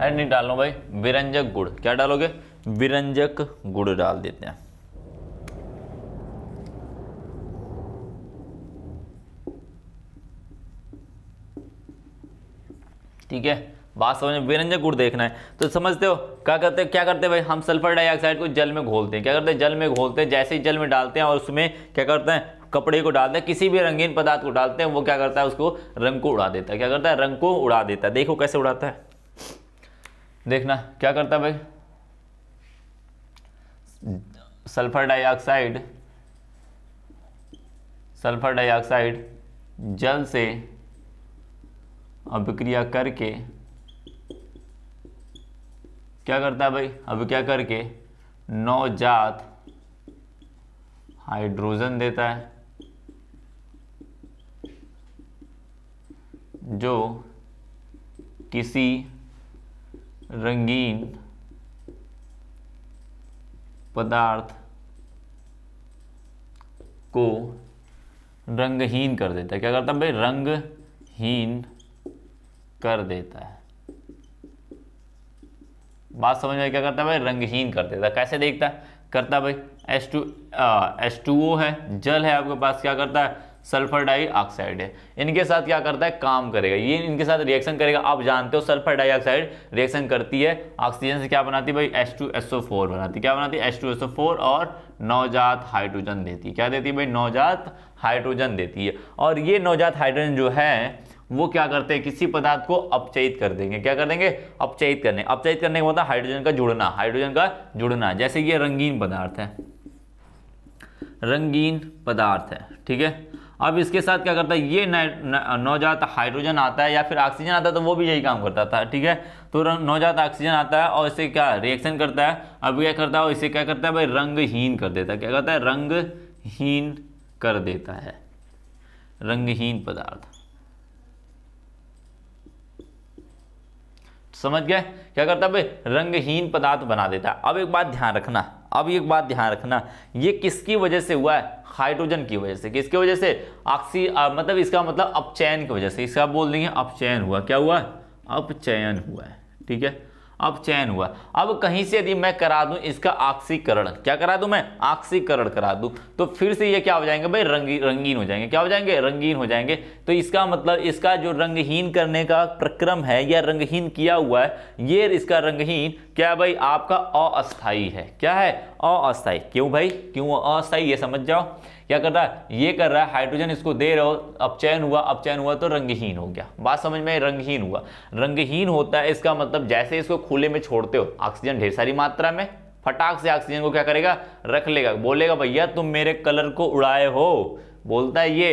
अरे नहीं डाल भाई विरंजक गुड़ क्या डालोगे विरंजक गुड़ डाल देते हैं ठीक है बात समझ में विरंजक गुड़ देखना है तो समझते हो क्या करते क्या करते हैं भाई हम सल्फर डाइऑक्साइड को जल में घोलते हैं क्या करते हैं जल में घोलते हैं जैसे ही जल में डालते हैं और उसमें क्या करते हैं कपड़े को डालते हैं किसी भी रंगीन पदार्थ को डालते हैं वो क्या करता है उसको रंग को उड़ा देता है क्या करता है रंग को उड़ा देता है देखो कैसे उड़ाता है देखना क्या करता है भाई सल्फर डाइऑक्साइड सल्फर डाइऑक्साइड जल से अभिक्रिया करके क्या करता है भाई अब क्या करके नवजात हाइड्रोजन देता है जो किसी रंगीन पदार्थ को रंगहीन कर देता है क्या करता है भाई रंगहीन कर देता है बात समझ में क्या करता है भाई रंगहीन कर देता है कैसे देखता करता भाई S two S two O है जल है आपके पास क्या करता है सल्फर डाइऑक्साइड है इनके साथ क्या करता है काम करेगा ये इनके साथ रिएक्शन करेगा आप जानते हो सल्फर डाइऑक्साइड रिएक्शन करती है ऑक्सीजन से क्या बनाती है भाई H2SO4 बनाती है क्या बनाती है H2SO4 और नवजात हाइड्रोजन देती है क्या देती है भाई नवजात हाइड्रोजन देती है और ये नवजात हाइड्रोजन जो है वो क्या करते हैं किसी पदार्थ को अपचयित कर देंगे क्या कर देंगे अपचयित करने अपचयित करने का मतलब हाइड्रोजन का जुड़ना हाइड्रोजन का जुड़ना जैसे ये रंगीन पदार्थ है रंगीन पदार्थ है ठीक है अब इसके साथ क्या करता है ये नवजात हाइड्रोजन आता है या फिर ऑक्सीजन आता है तो वो भी यही काम करता था ठीक है तो नवजात ऑक्सीजन आता है और इसे क्या रिएक्शन करता है अब क्या करता है इसे क्या करता है भाई रंगहीन कर देता है क्या करता है रंगहीन कर देता है रंगहीन पदार्थ समझ गए क्या करता है भाई रंगहीन पदार्थ बना देता है अब एक बात ध्यान रखना अब एक बात ध्यान रखना ये किसकी वजह से हुआ है हाइड्रोजन की वजह से किसकी वजह से ऑक्सी मतलब इसका मतलब अपचयन की वजह से इसका बोल देंगे अपचयन हुआ क्या हुआ अपचयन हुआ है ठीक है अब चयन हुआ अब कहीं से यदि मैं करा दूं इसका आक्सीकरण क्या करा दूं मैं आक्सीकरण करा दूं तो फिर से ये क्या हो जाएंगे भाई रंगी रंगीन हो जाएंगे क्या हो जाएंगे रंगीन हो जाएंगे तो इसका मतलब इसका जो रंगहीन करने का प्रक्रम है या रंगहीन किया हुआ है ये इसका रंगहीन क्या भाई आपका अस्थाई है क्या है अस्थाई क्यों भाई क्यों अस्थाई ये समझ जाओ क्या कर रहा है ये कर रहा है हाइड्रोजन इसको दे रहे हो अपचयन हुआ अपचयन हुआ तो रंगहीन हो गया बात समझ में रंगहीन हुआ रंगहीन होता है इसका मतलब जैसे इसको खुले में छोड़ते हो ऑक्सीजन ढेर सारी मात्रा में फटाक से ऑक्सीजन को क्या करेगा रख लेगा बोलेगा भैया तुम मेरे कलर को उड़ाए हो बोलता है ये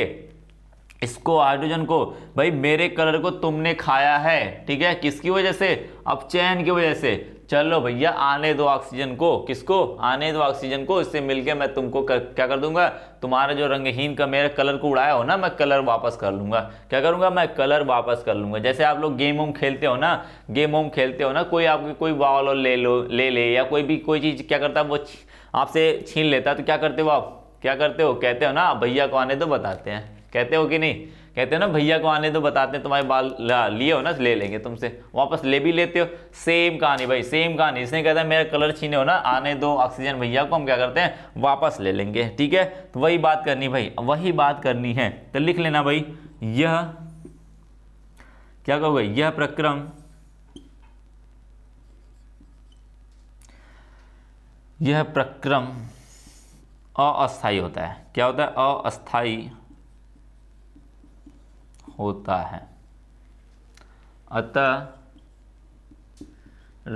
इसको हाइड्रोजन को भाई मेरे कलर को तुमने खाया है ठीक है किसकी वजह से अपचयन की वजह से चलो भैया आने दो ऑक्सीजन को किसको आने दो ऑक्सीजन को इससे मिलके मैं तुमको कर, क्या कर दूंगा तुम्हारे जो रंगहीन का मेरे कलर को उड़ाया हो ना मैं कलर वापस कर लूंगा क्या करूंगा मैं कलर वापस कर लूंगा जैसे आप लोग गेम वोम खेलते हो ना गेम वोम खेलते हो ना कोई आपकी कोई बॉल और ले लो ले ले या कोई भी कोई चीज़ क्या करता वो आपसे छीन लेता है तो क्या करते हो आप क्या करते हो कहते हो ना भैया को आने दो बताते हैं कहते हो कि नहीं कहते हैं ना भैया को आने तो बताते हैं तुम्हारे बाल लिए हो ना ले लेंगे तुमसे वापस ले भी लेते हो सेम कहानी भाई सेम कहानी इसने कहता है मेरा कलर छीने हो ना आने दो ऑक्सीजन भैया को हम क्या करते हैं वापस ले लेंगे ठीक है तो वही बात करनी भाई वही बात करनी है तो लिख लेना भाई यह क्या कहोगे यह प्रक्रम यह प्रक्रम अस्थाई होता है क्या होता है अस्थाई होता है अतः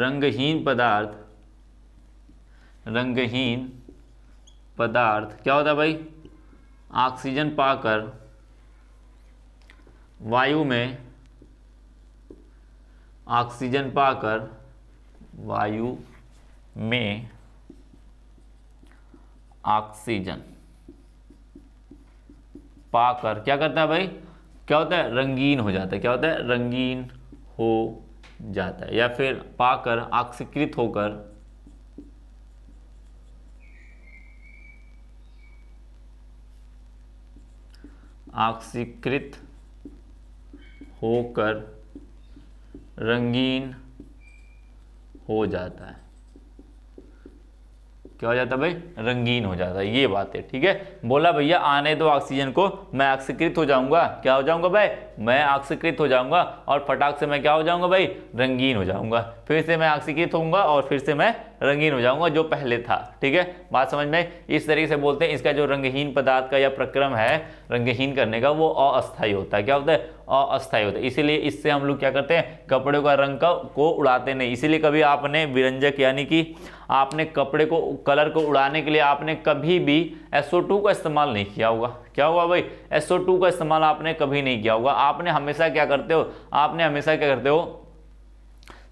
रंगहीन पदार्थ रंगहीन पदार्थ क्या होता है भाई ऑक्सीजन पाकर वायु में ऑक्सीजन पाकर वायु में ऑक्सीजन पाकर क्या करता है भाई क्या होता है रंगीन हो जाता है क्या होता है रंगीन हो जाता है या फिर पाकर आक्सीकृत होकर आक्सीकृत होकर रंगीन हो जाता है क्या हो जाता भाई रंगीन हो जाता है ये बात है ठीक है बोला भैया आने दो ऑक्सीजन को मैं अक्सकृत हो जाऊंगा क्या हो जाऊंगा भाई मैं आक्सीकृत हो जाऊंगा और फटाक से मैं क्या हो जाऊंगा भाई रंगीन हो जाऊंगा फिर से मैं आक्सीकृत होऊंगा और फिर से मैं रंगीन हो जाऊंगा जो पहले था ठीक है बात समझ में इस तरीके से बोलते हैं इसका जो रंगहीन पदार्थ का या प्रक्रम है रंगहीन करने का वो अस्थायी होता है क्या होता है अस्थायी होता है इसीलिए इससे हम लोग क्या करते हैं कपड़े का रंग का को उड़ाते नहीं इसीलिए कभी आपने विरंजक यानी कि आपने कपड़े को कलर को उड़ाने के लिए आपने कभी भी टू का इस्तेमाल नहीं किया होगा क्या हुआ भाई टू का इस्तेमाल आपने कभी नहीं किया होगा आपने हमेशा क्या करते हो आपने हमेशा क्या करते हो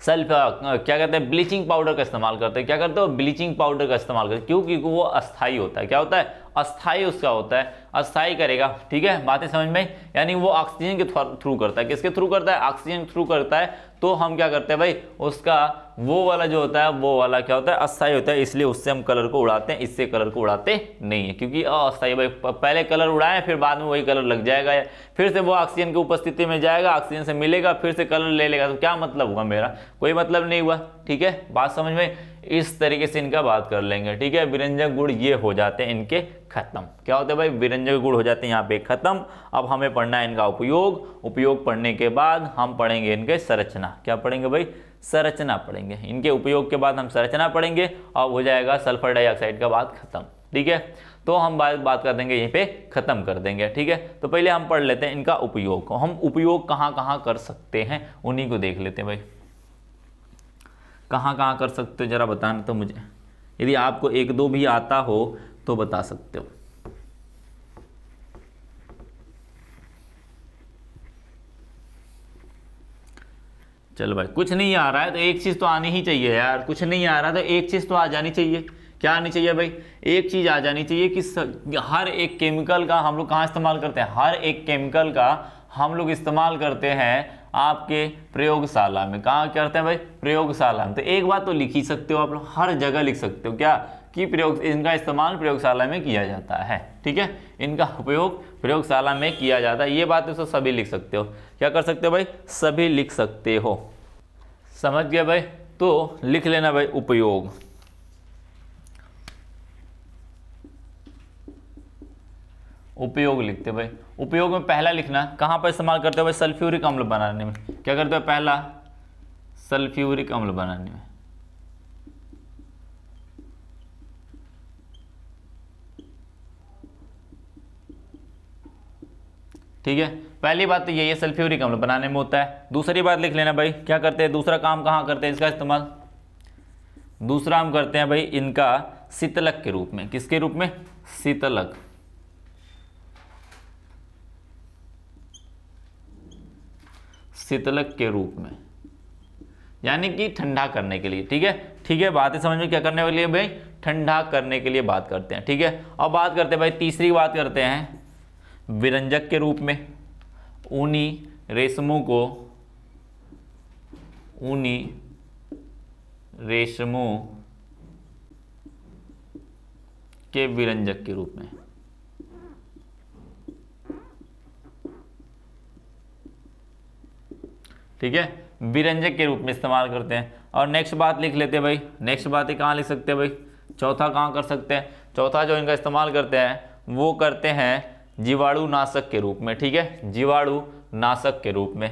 सेल्फ क्या कहते हैं ब्लीचिंग पाउडर का इस्तेमाल करते हैं क्या करते हो ब्लीचिंग पाउडर का इस्तेमाल करते क्यों क्योंकि वो अस्थाई होता है क्या होता है अस्थाई उसका होता है अस्थाई करेगा ठीक है बातें समझ में यानी वो ऑक्सीजन के थ्रू करता है किसके थ्रू करता है ऑक्सीजन थ्रू करता है तो हम क्या करते हैं भाई उसका वो वाला जो होता है वो वाला क्या होता है अस्थाई होता है इसलिए उससे हम कलर को उड़ाते हैं इससे कलर को उड़ाते नहीं है क्योंकि अस्थाई भाई पहले कलर उड़ाएं फिर बाद में वही कलर लग जाएगा फिर से वो ऑक्सीजन की उपस्थिति में जाएगा ऑक्सीजन से मिलेगा फिर से कलर ले लेगा तो क्या मतलब हुआ मेरा कोई मतलब नहीं हुआ ठीक है बात समझ में इस तरीके से इनका बात कर लेंगे ठीक है विरंजक गुड़ ये हो जाते हैं इनके खत्म क्या होता है भाई विरंजक गुण हो जाते हैं यहाँ पे खत्म अब हमें पढ़ना है इनका उपयोग उपयोग पढ़ने के बाद हम पढ़ेंगे इनके संरचना क्या पढ़ेंगे भाई संरचना पढ़ेंगे इनके उपयोग के बाद हम संरचना पढ़ेंगे और हो जाएगा सल्फर डाइऑक्साइड का बात खत्म ठीक है तो हम बात बात कर देंगे यहीं पे ख़त्म कर देंगे ठीक है तो पहले हम पढ़ लेते हैं इनका उपयोग हम उपयोग कहाँ कहाँ कर सकते हैं उन्हीं को देख लेते हैं भाई कहाँ कहाँ कर सकते हो जरा बताना तो मुझे यदि आपको एक दो भी आता हो तो बता सकते हो चलो भाई कुछ नहीं आ रहा है तो एक चीज़ तो आनी ही चाहिए यार कुछ नहीं आ रहा तो एक चीज़ तो आ जानी चाहिए क्या आनी चाहिए भाई एक चीज़ आ जानी चाहिए कि हर एक केमिकल का हम लोग कहाँ इस्तेमाल करते हैं हर एक केमिकल का हम लोग इस्तेमाल करते हैं आपके प्रयोगशाला में कहाँ करते हैं भाई प्रयोगशाला में तो एक बात तो लिख ही सकते हो आप लोग हर जगह लिख सकते हो क्या कि प्रयोग इनका इस्तेमाल प्रयोगशाला में किया जाता है ठीक है इनका उपयोग प्रयोगशाला में किया जाता है ये बात दोस्तों सभी लिख सकते हो क्या कर सकते हो भाई सभी लिख सकते हो समझ गए भाई तो लिख लेना भाई उपयोग उपयोग लिखते भाई उपयोग में पहला लिखना कहाँ पर इस्तेमाल करते हो भाई सल्फ्यूरिक अम्ल बनाने में क्या करते हो पहला सल्फ्यूरिक अम्ल बनाने में ठीक है पहली बात तो यही है सल्फ्यूरिक अम्ल बनाने में होता है दूसरी बात लिख लेना भाई क्या करते हैं दूसरा काम कहाँ करते हैं इसका इस्तेमाल दूसरा हम करते हैं भाई इनका शीतलक के रूप में किसके रूप में शीतलक शीतलक के रूप में यानी कि ठंडा करने के लिए ठीक है ठीक है बातें समझ में क्या करने वाली है भाई ठंडा करने के लिए बात करते हैं ठीक है अब बात करते हैं भाई तीसरी बात करते हैं विरंजक के रूप में ऊनी रेशमों को ऊनी रेशमों के विरंजक के रूप में ठीक है विरंजक के रूप में इस्तेमाल करते हैं और नेक्स्ट बात लिख लेते हैं भाई नेक्स्ट बात ही कहाँ लिख सकते हैं भाई चौथा कहाँ कर सकते हैं चौथा जो इनका इस्तेमाल करते हैं वो करते हैं जीवाणु नाशक के रूप में ठीक है जीवाणु नाशक के रूप में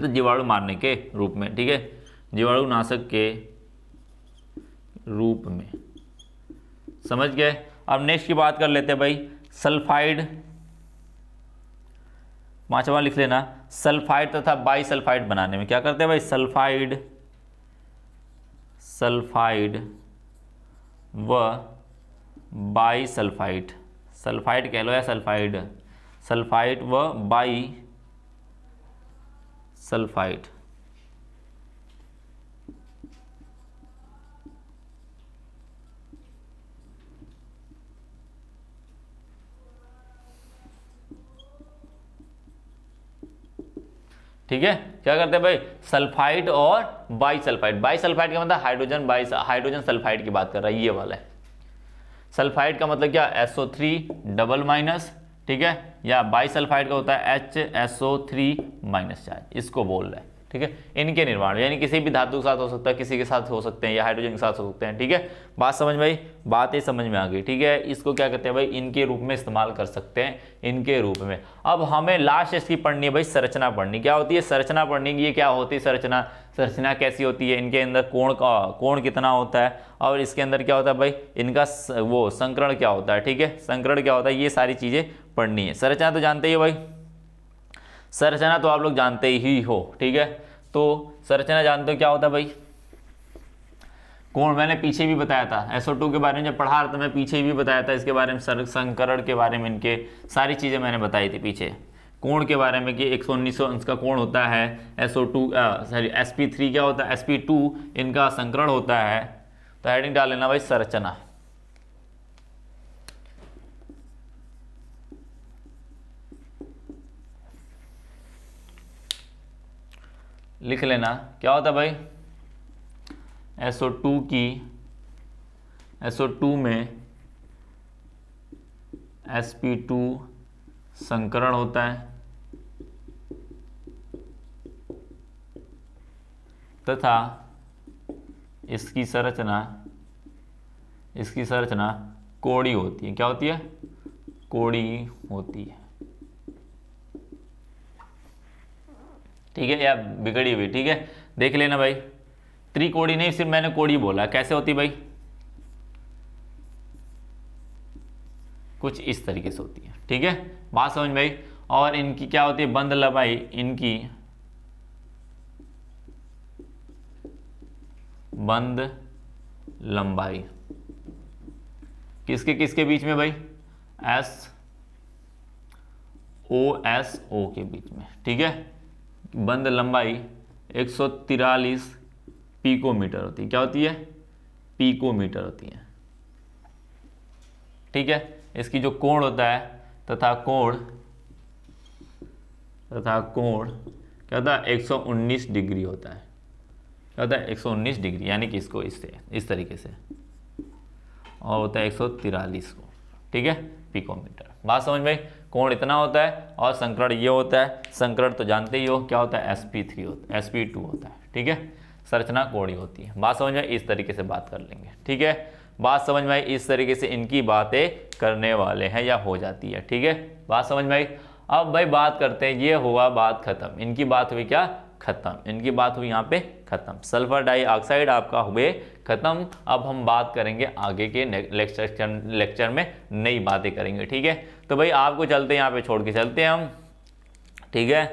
तो जीवाणु मारने के रूप में ठीक है जीवाणु नाशक के रूप में समझ गए अब नेक्स्ट की बात कर लेते हैं भाई सल्फाइड पांचवा लिख लेना सल्फाइड तथा बाई सल्फाइड बनाने में क्या करते हैं भाई सल्फाइड सल्फाइड व बाई सल्फाइड सल्फाइड कह लो या सल्फाइड सल्फाइड व बाई सल्फाइड ठीक है क्या करते हैं भाई सल्फाइड और बाई सल्फाइड बाई सल्फाइड का मतलब हाइड्रोजन बाई हाइड्रोजन सल्फाइड की बात कर रहा है ये वाला है सल्फाइड का मतलब क्या S O three double minus ठीक है या बाई सल्फाइड का होता है H S O three minus चार इसको बोल रहे हैं ठीक है इनके निर्माण यानी किसी भी धातु के साथ हो सकता है किसी के साथ हो सकते हैं या हाइड्रोजन के साथ हो सकते हैं ठीक है बात समझ में आई बात ये समझ में आ गई ठीक है इसको क्या कहते हैं भाई इनके रूप में इस्तेमाल कर सकते हैं इनके रूप में अब हमें लास्ट इसकी पढ़नी है भाई संरचना पढ़नी क्या होती है संरचना पढ़नी ये क्या होती है संरचना संरचना कैसी होती है इनके अंदर कोण का कोण कितना होता है और इसके अंदर क्या होता है भाई इनका वो संकरण क्या होता है ठीक है संकरण क्या होता है ये सारी चीज़ें पढ़नी है संरचना तो जानते ही भाई संरचना तो आप लोग जानते ही हो ठीक है तो संरचना जानते हो क्या होता है भाई कोण मैंने पीछे भी बताया था एसओ के बारे में जब पढ़ा रहा तो था मैं पीछे भी बताया था इसके बारे में सर संकरण के बारे में इनके सारी चीज़ें मैंने बताई थी पीछे कोण के बारे में कि एक सौ उन्नीस अंश का कोण होता है SO two sorry S P three क्या होता है एस पी टू इनका संकरण होता है तो हेडिंग डाल लेना भाई संरचना लिख लेना क्या होता भाई SO2 की SO2 में sp2 संकरण होता है तथा इसकी संरचना इसकी संरचना कोड़ी होती है क्या होती है कोड़ी होती है ठीक है या बिगड़ी हुई ठीक है देख लेना भाई त्रिकोड़ी नहीं सिर्फ मैंने कोड़ी बोला कैसे होती भाई कुछ इस तरीके से होती है ठीक है बात समझ भाई और इनकी क्या होती है बंद लंबाई इनकी बंद लंबाई किसके किसके बीच में भाई एस ओ एस ओ के बीच में ठीक है बंद लंबाई एक सौ तिरालीस पीकोमीटर होती है क्या होती है पीकोमीटर होती है ठीक है इसकी जो कोण होता है तथा कोण तथा कोण क्या होता है एक डिग्री होता है क्या होता है एक डिग्री यानी कि इसको इससे इस तरीके से और होता है एक को ठीक है पिकोमीटर बात समझ में कोण इतना होता है और संकरण ये होता है संकरण तो जानते ही हो क्या होता है एस पी थ्री होता है एस पी टू होता है ठीक है संरचना कोण ही होती है बात समझ में इस तरीके से बात कर लेंगे ठीक है बात समझ में आई इस तरीके से इनकी बातें करने वाले हैं या हो जाती है ठीक है बात समझ में आई अब भाई बात करते हैं ये हुआ बात खत्म इनकी बात हुई क्या खत्म इनकी बात हुई यहाँ पे खत्म सल्फर डाइऑक्साइड आपका हुए खत्म अब हम बात करेंगे आगे के लेक्चर लेक्चर में नई बातें करेंगे ठीक है तो भाई आपको चलते हैं यहाँ पे छोड़ के चलते हैं हम ठीक है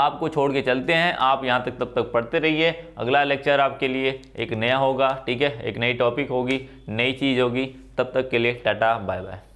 आपको छोड़ के चलते हैं आप यहाँ तक तब तक पढ़ते रहिए अगला लेक्चर आपके लिए एक नया होगा ठीक है एक नई टॉपिक होगी नई चीज़ होगी तब तक के लिए टाटा बाय बाय